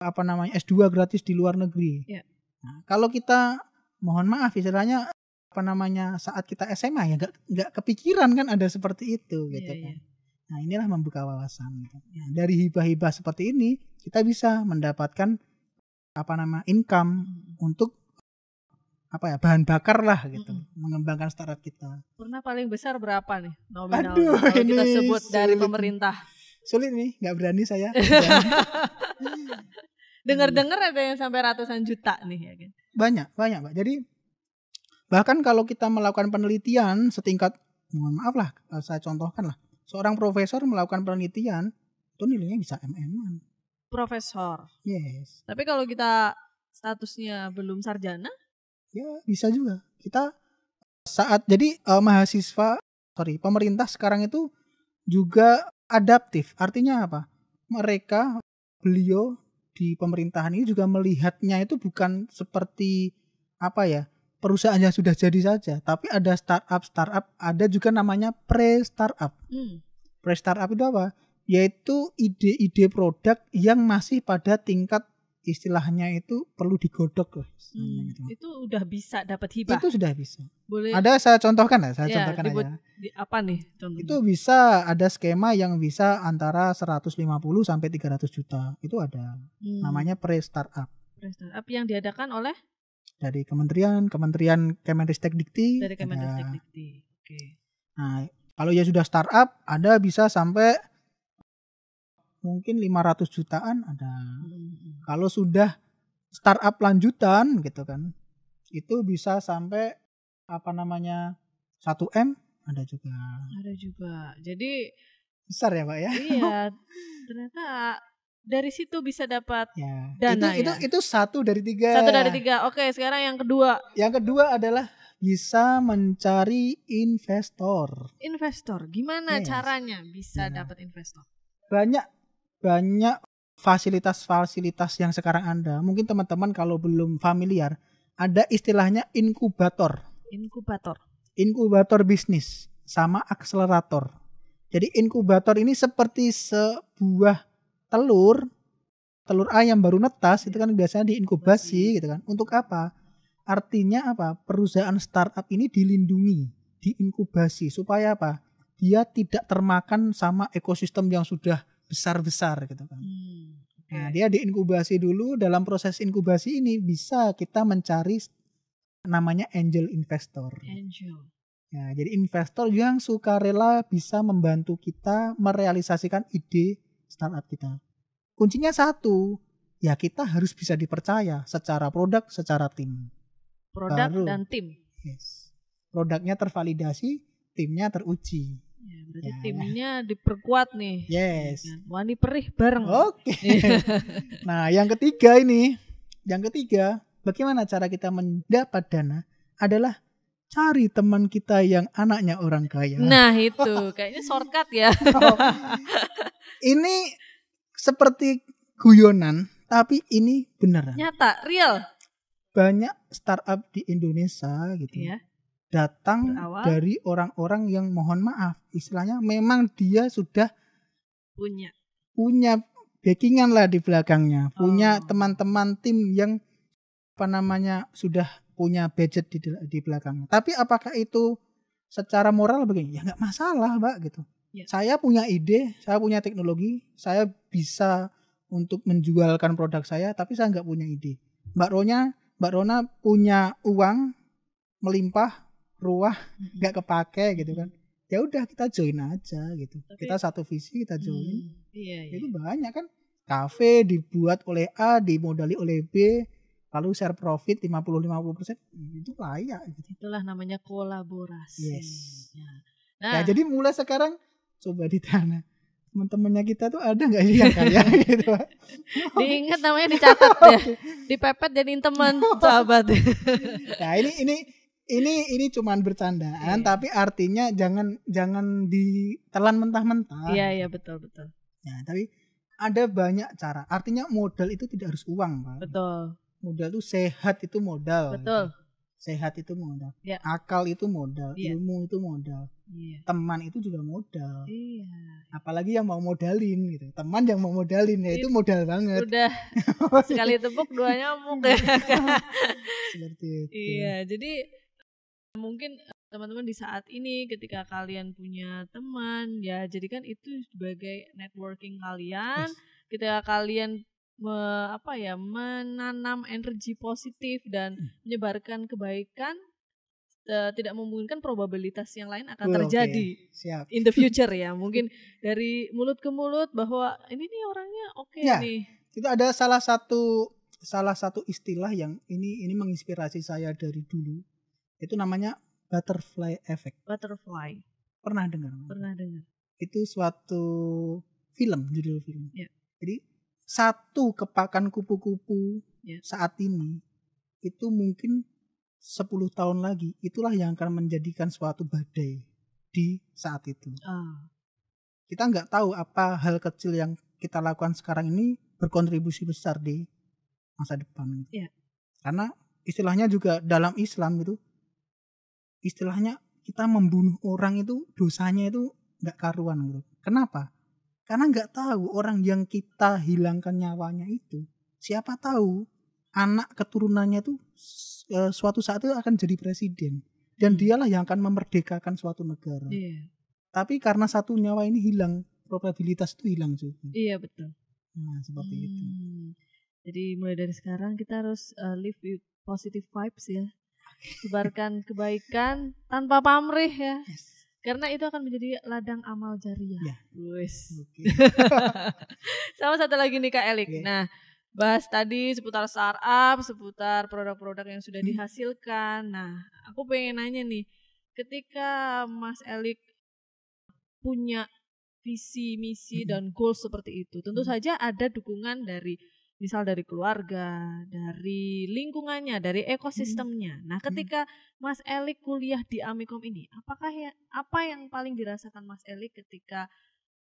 Apa namanya S2 gratis di luar negeri. Yeah. Nah, kalau kita mohon maaf istilahnya apa namanya saat kita SMA ya nggak nggak kepikiran kan ada seperti itu iya, gitu yeah, kan. Yeah Nah inilah membuka wawasan. Nah, dari hibah-hibah seperti ini kita bisa mendapatkan apa nama income untuk apa ya bahan bakar lah gitu mm -hmm. mengembangkan startup kita. Pernah paling besar berapa nih nominal Aduh, kalau ini kita sebut sulit. dari pemerintah? Sulit nih, nggak berani saya. Iya. Dengar-dengar ada yang sampai ratusan juta nih ya kan? Banyak, banyak, Pak. Jadi bahkan kalau kita melakukan penelitian setingkat mohon maaf lah eh, saya contohkan lah seorang profesor melakukan penelitian itu nilainya bisa mm Profesor. Yes. Tapi kalau kita statusnya belum sarjana? Ya bisa juga. Kita saat jadi uh, mahasiswa sorry pemerintah sekarang itu juga adaptif. Artinya apa? Mereka beliau di pemerintahan ini juga melihatnya itu bukan seperti apa ya perusahaan yang sudah jadi saja, tapi ada startup startup, ada juga namanya pre startup. Hmm. Pre startup itu apa? Yaitu ide-ide produk yang masih pada tingkat istilahnya itu perlu digodok loh. Hmm, gitu. Itu udah bisa dapat hibah. Itu sudah bisa. Boleh. Ada saya contohkan ya, saya ya, contohkan dibuat, aja. Di, apa nih contohnya? Itu bisa ada skema yang bisa antara 150 sampai 300 juta. Itu ada. Hmm. Namanya pre startup. Pre startup yang diadakan oleh dari kementerian, kementerian Kemenristek Dikti. Dari Kemenristek ada, Dikti. Oke. Okay. Nah, kalau ya sudah startup, ada bisa sampai mungkin 500 jutaan ada. Hmm. Kalau sudah startup lanjutan gitu kan, itu bisa sampai apa namanya 1 m ada juga. Ada juga. Jadi besar ya pak ya. Iya, ternyata dari situ bisa dapat ya. dana itu, ya. Itu itu satu dari tiga. Satu dari tiga. Oke, sekarang yang kedua. Yang kedua adalah bisa mencari investor. Investor, gimana yes. caranya bisa ya. dapat investor? Banyak banyak fasilitas-fasilitas yang sekarang anda. Mungkin teman-teman kalau belum familiar, ada istilahnya inkubator. Inkubator. Inkubator bisnis sama akselerator. Jadi inkubator ini seperti sebuah telur telur ayam baru netas itu kan biasanya diinkubasi gitu kan. Untuk apa? Artinya apa? Perusahaan startup ini dilindungi, diinkubasi supaya apa? Dia tidak termakan sama ekosistem yang sudah besar-besar gitu kan. Hmm. Nah, dia diinkubasi dulu dalam proses inkubasi ini bisa kita mencari namanya angel investor. Angel. Nah, jadi investor yang suka rela bisa membantu kita merealisasikan ide startup kita. Kuncinya satu, ya kita harus bisa dipercaya secara produk, secara tim. Produk dan tim. Yes. Produknya tervalidasi, timnya teruji. Ya, ya. timnya diperkuat nih. Yes. Ya kan? Wani perih bareng. Oke. Okay. nah, yang ketiga ini, yang ketiga, bagaimana cara kita mendapat dana adalah cari teman kita yang anaknya orang kaya. Nah itu kayaknya shortcut ya. oh. ini seperti guyonan, tapi ini beneran. Nyata, real. Banyak startup di Indonesia gitu. ya. Datang Berawal. dari orang-orang yang mohon maaf, istilahnya memang dia sudah punya punya backingan lah di belakangnya, punya oh. teman-teman tim yang apa namanya sudah punya budget di di belakangnya. Tapi apakah itu secara moral begini? Ya nggak masalah, Mbak gitu. Ya. Saya punya ide, saya punya teknologi, saya bisa untuk menjualkan produk saya, tapi saya nggak punya ide. Mbak Ronya, Mbak Rona punya uang melimpah, ruah, nggak kepake gitu kan? Ya udah kita join aja gitu. Tapi, kita satu visi kita mm, join. Hmm, iya, iya. Itu banyak kan. Kafe dibuat oleh A, dimodali oleh B, lalu share profit 50-50% itu layak gitu. Itulah namanya kolaborasi. Yes. Ya. Nah, nah, jadi mulai sekarang coba di ditanya teman-temannya kita tuh ada nggak sih yang kaya gitu. Diingat namanya dicatat ya. Dipepet jadi teman sahabat. nah, ini ini ini ini cuman bercandaan yeah. tapi artinya jangan jangan ditelan mentah-mentah. Iya, yeah, iya yeah, betul betul. Nah, tapi ada banyak cara. Artinya modal itu tidak harus uang, Pak. Betul modal tuh sehat itu modal. Gitu. Betul. Gitu. Sehat itu modal. Ya. Akal itu modal, ya. ilmu itu modal. Ya. Teman itu juga modal. Iya. Apalagi yang mau modalin gitu. Teman yang mau modalin ya itu iya. modal banget. Udah. sekali tepuk dua nyamuk ya. Seperti itu. Iya, jadi mungkin eh, teman-teman di saat ini ketika kalian punya teman ya jadikan itu sebagai networking kalian yes. ketika kalian me, apa ya menanam energi positif dan hmm. menyebarkan kebaikan uh, tidak memungkinkan probabilitas yang lain akan terjadi okay. Siap. in the future ya mungkin dari mulut ke mulut bahwa ini nih orangnya oke okay ya, nih itu ada salah satu salah satu istilah yang ini ini menginspirasi saya dari dulu itu namanya butterfly effect butterfly pernah dengar pernah dengar itu suatu film judul film ya. jadi satu kepakan kupu-kupu ya. saat ini itu mungkin 10 tahun lagi itulah yang akan menjadikan suatu badai di saat itu. Ah. Kita nggak tahu apa hal kecil yang kita lakukan sekarang ini berkontribusi besar di masa depan. Gitu. Ya. Karena istilahnya juga dalam Islam itu istilahnya kita membunuh orang itu dosanya itu nggak karuan gitu. Kenapa? Karena nggak tahu orang yang kita hilangkan nyawanya itu siapa tahu anak keturunannya itu eh, suatu saat itu akan jadi presiden dan hmm. dialah yang akan memerdekakan suatu negara. Iya. Tapi karena satu nyawa ini hilang, probabilitas itu hilang juga. Iya betul. Nah seperti hmm. itu. Jadi mulai dari sekarang kita harus uh, live with positive vibes ya sebarkan kebaikan tanpa pamrih ya. Yes karena itu akan menjadi ladang amal jariah. Ya. Wes. Okay. Sama satu lagi nih Kak Elik. Okay. Nah, bahas tadi seputar startup, seputar produk-produk yang sudah hmm. dihasilkan. Nah, aku pengen nanya nih, ketika Mas Elik punya visi, misi hmm. dan goal seperti itu, tentu hmm. saja ada dukungan dari misal dari keluarga, dari lingkungannya, dari hmm. ekosistemnya. Nah, hmm. Nah, ketika hmm. Mas Elik kuliah di Amikom ini, apakah ya apa yang paling dirasakan Mas Elik ketika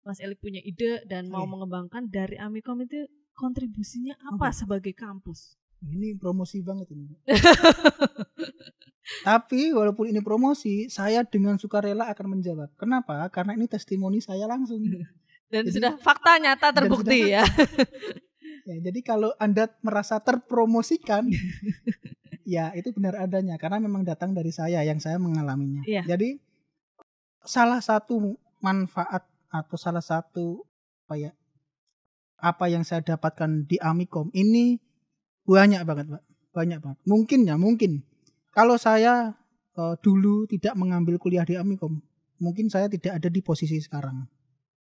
Mas Elik punya ide dan mau yeah. mengembangkan dari Amikom itu kontribusinya apa okay. sebagai kampus? Ini promosi banget ini. Tapi walaupun ini promosi, saya dengan sukarela akan menjawab. Kenapa? Karena ini testimoni saya langsung. Dan Jadi, sudah fakta nyata terbukti sudah, ya ya, jadi kalau Anda merasa terpromosikan, ya itu benar adanya karena memang datang dari saya yang saya mengalaminya. Ya. Jadi salah satu manfaat atau salah satu apa ya apa yang saya dapatkan di Amikom ini banyak banget, Pak. Banyak banget. Mungkin ya, mungkin. Kalau saya uh, dulu tidak mengambil kuliah di Amikom, mungkin saya tidak ada di posisi sekarang.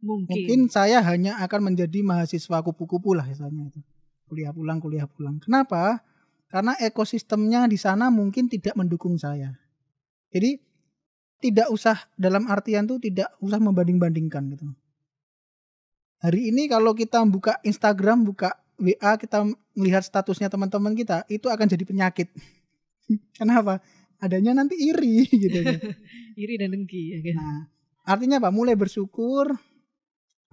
Mungkin. Mungkin saya hanya akan menjadi mahasiswa kupu-kupu lah misalnya itu. Kuliah pulang, kuliah pulang. Kenapa? Karena ekosistemnya di sana mungkin tidak mendukung saya. Jadi tidak usah dalam artian tuh tidak usah membanding-bandingkan gitu. Hari ini kalau kita buka Instagram, buka WA, kita melihat statusnya teman-teman kita, itu akan jadi penyakit. Kenapa? Adanya nanti iri gitu. Kan. iri dan dengki. Ya, kan? nah, artinya apa? Mulai bersyukur,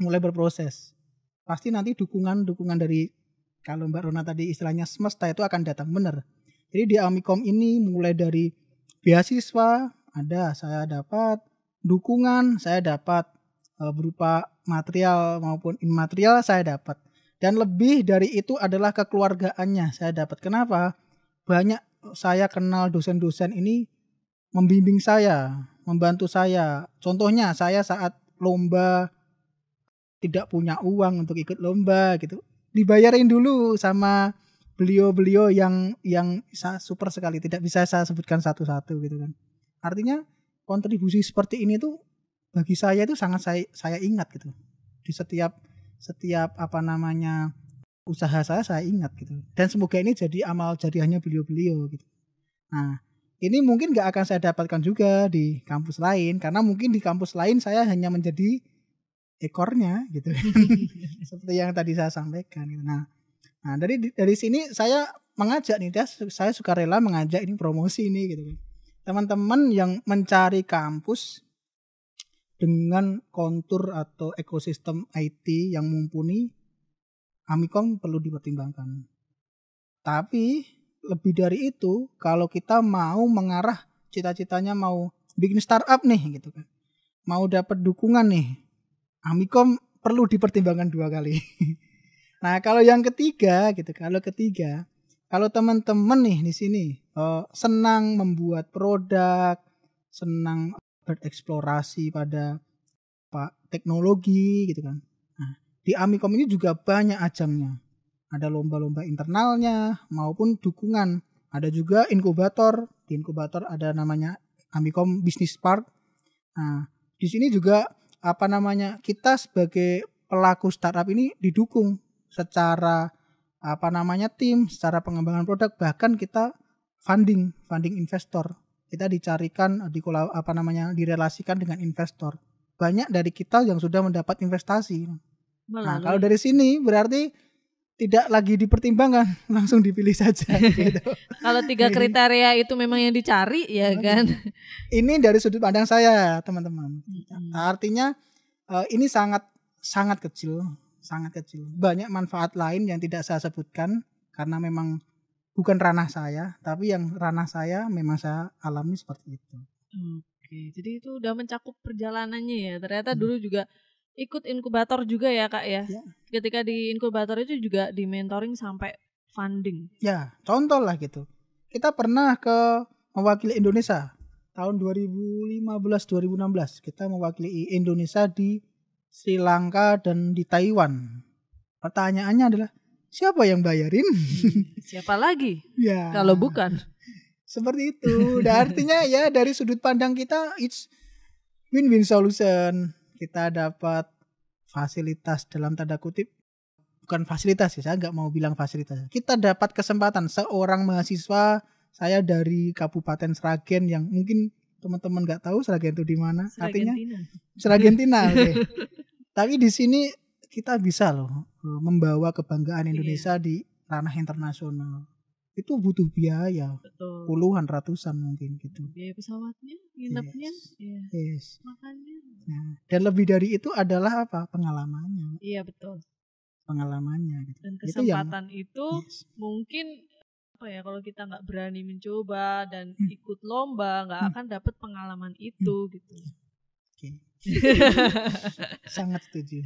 mulai berproses. Pasti nanti dukungan-dukungan dari kalau Mbak Rona tadi istilahnya semesta itu akan datang benar. Jadi di Amikom ini mulai dari beasiswa ada saya dapat, dukungan saya dapat e, berupa material maupun imaterial saya dapat. Dan lebih dari itu adalah kekeluargaannya saya dapat. Kenapa? Banyak saya kenal dosen-dosen ini membimbing saya, membantu saya. Contohnya saya saat lomba tidak punya uang untuk ikut lomba gitu dibayarin dulu sama beliau-beliau yang yang super sekali tidak bisa saya sebutkan satu-satu gitu kan artinya kontribusi seperti ini tuh bagi saya itu sangat saya saya ingat gitu di setiap setiap apa namanya usaha saya saya ingat gitu dan semoga ini jadi amal jariahnya beliau-beliau gitu nah ini mungkin gak akan saya dapatkan juga di kampus lain karena mungkin di kampus lain saya hanya menjadi ekornya gitu seperti yang tadi saya sampaikan gitu. nah nah dari dari sini saya mengajak nih saya suka rela mengajak ini promosi ini gitu kan teman-teman yang mencari kampus dengan kontur atau ekosistem IT yang mumpuni Amikom perlu dipertimbangkan tapi lebih dari itu kalau kita mau mengarah cita-citanya mau bikin startup nih gitu kan mau dapat dukungan nih Amikom perlu dipertimbangkan dua kali. nah, kalau yang ketiga gitu, kalau ketiga, kalau teman-teman nih di sini uh, senang membuat produk, senang bereksplorasi pada Pak teknologi gitu kan. Nah, di Amikom ini juga banyak ajangnya. Ada lomba-lomba internalnya maupun dukungan. Ada juga inkubator. Di inkubator ada namanya Amikom Business Park. Nah, di sini juga apa namanya kita sebagai pelaku startup ini didukung secara apa namanya tim, secara pengembangan produk bahkan kita funding, funding investor. Kita dicarikan di apa namanya direlasikan dengan investor. Banyak dari kita yang sudah mendapat investasi. Melalui. Nah, kalau dari sini berarti tidak lagi dipertimbangkan langsung dipilih saja gitu. kalau tiga kriteria itu memang yang dicari ya nah, kan gitu. ini dari sudut pandang saya teman-teman artinya eh, ini sangat sangat kecil sangat kecil banyak manfaat lain yang tidak saya sebutkan karena memang bukan ranah saya tapi yang ranah saya memang saya alami seperti itu oke jadi itu udah mencakup perjalanannya ya ternyata hmm. dulu juga ikut inkubator juga ya kak ya, ya ketika di inkubator itu juga di mentoring sampai funding. Ya, contoh lah gitu. Kita pernah ke mewakili Indonesia tahun 2015-2016 kita mewakili Indonesia di Sri Lanka dan di Taiwan. Pertanyaannya adalah siapa yang bayarin? Hmm, siapa lagi? ya. Kalau bukan. Seperti itu. Dan artinya ya dari sudut pandang kita it's win-win solution. Kita dapat fasilitas dalam tanda kutip bukan fasilitas ya, saya nggak mau bilang fasilitas. Kita dapat kesempatan seorang mahasiswa saya dari Kabupaten Sragen yang mungkin teman-teman nggak tahu Sragen itu di mana. Artinya Tina Okay. Tapi di sini kita bisa loh eh, membawa kebanggaan Indonesia iya. di ranah internasional itu butuh biaya Betul. puluhan ratusan mungkin gitu biaya pesawatnya nginepnya yes. Yeah. yes. makannya nah dan lebih dari itu adalah apa pengalamannya iya betul pengalamannya gitu. dan kesempatan itu, yang, itu yes. mungkin apa ya kalau kita nggak berani mencoba dan hmm. ikut lomba nggak hmm. akan dapat pengalaman itu hmm. gitu oke okay. Sangat setuju.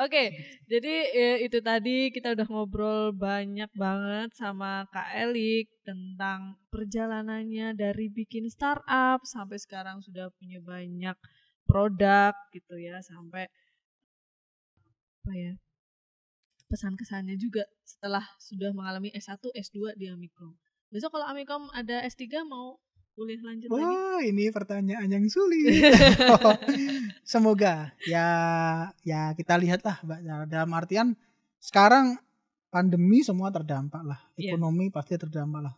Oke, okay, jadi ya, itu tadi kita udah ngobrol banyak banget sama Kak Elik tentang perjalanannya dari bikin startup sampai sekarang sudah punya banyak produk gitu ya sampai apa ya pesan kesannya juga setelah sudah mengalami S1, S2 di Amikom. Besok kalau Amikom ada S3 mau kuliah lanjut Wah, lagi? Wah, ini pertanyaan yang sulit. Semoga ya ya kita lihatlah ya, dalam artian sekarang pandemi semua terdampak lah, iya. ekonomi yeah. pasti terdampak lah.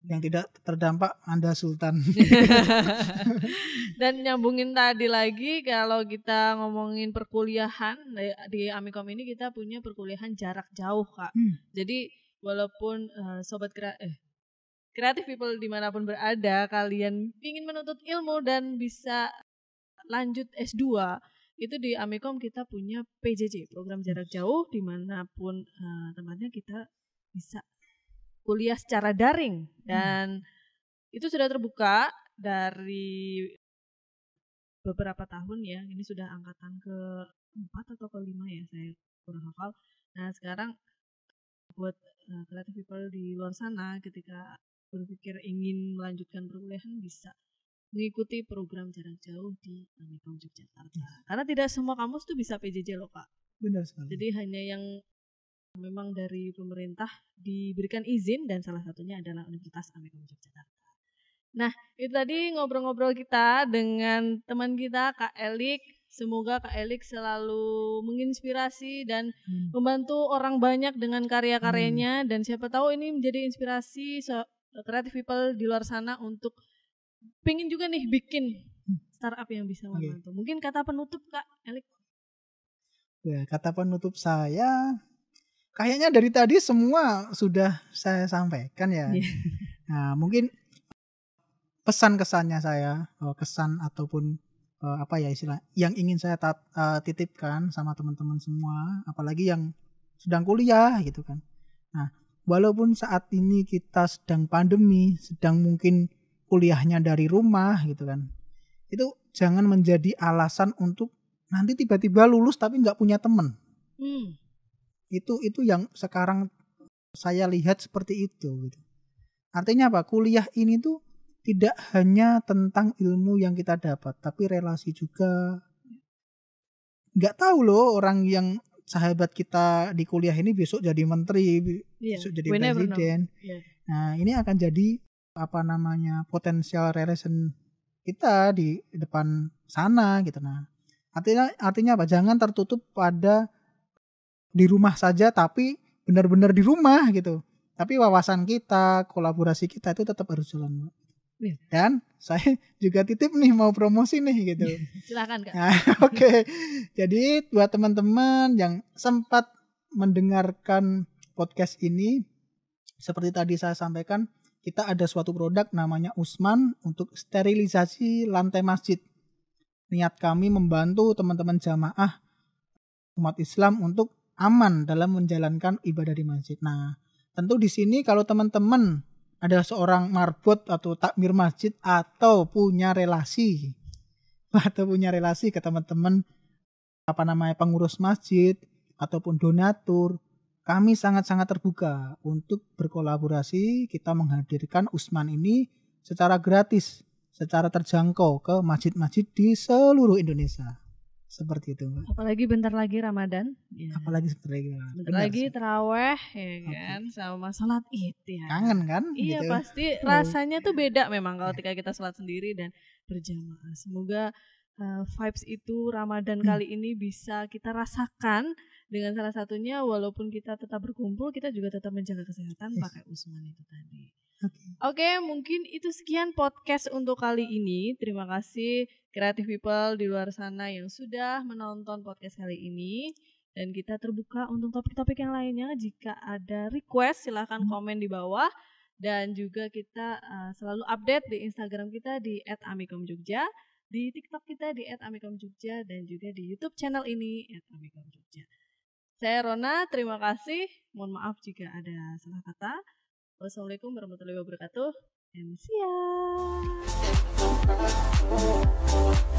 Yang tidak terdampak Anda Sultan. Dan nyambungin tadi lagi kalau kita ngomongin perkuliahan di Amikom ini kita punya perkuliahan jarak jauh, Kak. Hmm. Jadi walaupun uh, sobat kera eh kreatif people dimanapun berada, kalian ingin menuntut ilmu dan bisa lanjut S2, itu di Amikom kita punya PJJ, program jarak jauh, dimanapun uh, eh, tempatnya kita bisa kuliah secara daring. Hmm. Dan hmm. itu sudah terbuka dari beberapa tahun ya, ini sudah angkatan ke empat atau ke lima ya, saya kurang hafal. Nah sekarang buat uh, creative people di luar sana ketika berpikir ingin melanjutkan perkuliahan bisa mengikuti program jarak jauh di Amikom Yogyakarta. Nah. Karena tidak semua kampus tuh bisa PJJ loh kak. Benar sekali. Jadi hanya yang memang dari pemerintah diberikan izin dan salah satunya adalah Universitas Amikom Yogyakarta. Nah itu tadi ngobrol-ngobrol kita dengan teman kita Kak Elik. Semoga Kak Elik selalu menginspirasi dan hmm. membantu orang banyak dengan karya-karyanya hmm. dan siapa tahu ini menjadi inspirasi Kreatif eh, people di luar sana untuk pingin juga nih bikin startup yang bisa membantu. Okay. Mungkin kata penutup Kak Elik. Ya, kata penutup saya kayaknya dari tadi semua sudah saya sampaikan ya. Yeah. Nah, mungkin pesan kesannya saya, eh, kesan ataupun eh, apa ya istilah yang ingin saya titipkan sama teman-teman semua, apalagi yang sedang kuliah gitu kan. Nah, walaupun saat ini kita sedang pandemi, sedang mungkin kuliahnya dari rumah gitu kan. Itu jangan menjadi alasan untuk nanti tiba-tiba lulus tapi nggak punya temen. Hmm. Itu itu yang sekarang saya lihat seperti itu gitu. Artinya apa? Kuliah ini tuh tidak hanya tentang ilmu yang kita dapat, tapi relasi juga. Nggak tahu loh orang yang sahabat kita di kuliah ini besok jadi menteri, yeah. besok jadi presiden. Yeah. Nah, ini akan jadi apa namanya potensial relation kita di depan sana gitu nah. Artinya artinya apa? Jangan tertutup pada di rumah saja tapi benar-benar di rumah gitu. Tapi wawasan kita, kolaborasi kita itu tetap harus jalan dan saya juga titip nih mau promosi nih gitu. Silakan kak. Nah, Oke, okay. jadi buat teman-teman yang sempat mendengarkan podcast ini, seperti tadi saya sampaikan, kita ada suatu produk namanya Usman untuk sterilisasi lantai masjid. Niat kami membantu teman-teman jamaah umat Islam untuk aman dalam menjalankan ibadah di masjid. Nah, tentu di sini kalau teman-teman adalah seorang marbot atau takmir masjid atau punya relasi atau punya relasi ke teman-teman apa namanya pengurus masjid ataupun donatur kami sangat-sangat terbuka untuk berkolaborasi kita menghadirkan Usman ini secara gratis secara terjangkau ke masjid-masjid di seluruh Indonesia seperti itu mbak. Apalagi bentar lagi Ramadan. Ya. Apalagi sebentar lagi. Bentar, Benar lagi sih. teraweh ya kan okay. sama salat id ya. Kangen kan? Iya gitu. pasti oh. rasanya tuh iya. beda memang kalau iya. ketika kita salat sendiri dan berjamaah. Semoga uh, vibes itu Ramadan hmm. kali ini bisa kita rasakan dengan salah satunya walaupun kita tetap berkumpul kita juga tetap menjaga kesehatan yes. Iya. pakai Usman itu tadi. Oke, okay. okay, mungkin itu sekian podcast untuk kali ini. Terima kasih Kreatif people di luar sana yang sudah menonton podcast kali ini dan kita terbuka untuk topik-topik yang lainnya jika ada request silahkan hmm. komen di bawah dan juga kita uh, selalu update di Instagram kita di @amikomjogja, di TikTok kita di @amikomjogja dan juga di YouTube channel ini @amikomjogja. Saya Rona, terima kasih. Mohon maaf jika ada salah kata. Wassalamualaikum warahmatullahi wabarakatuh. And see ya. Oh, oh, oh.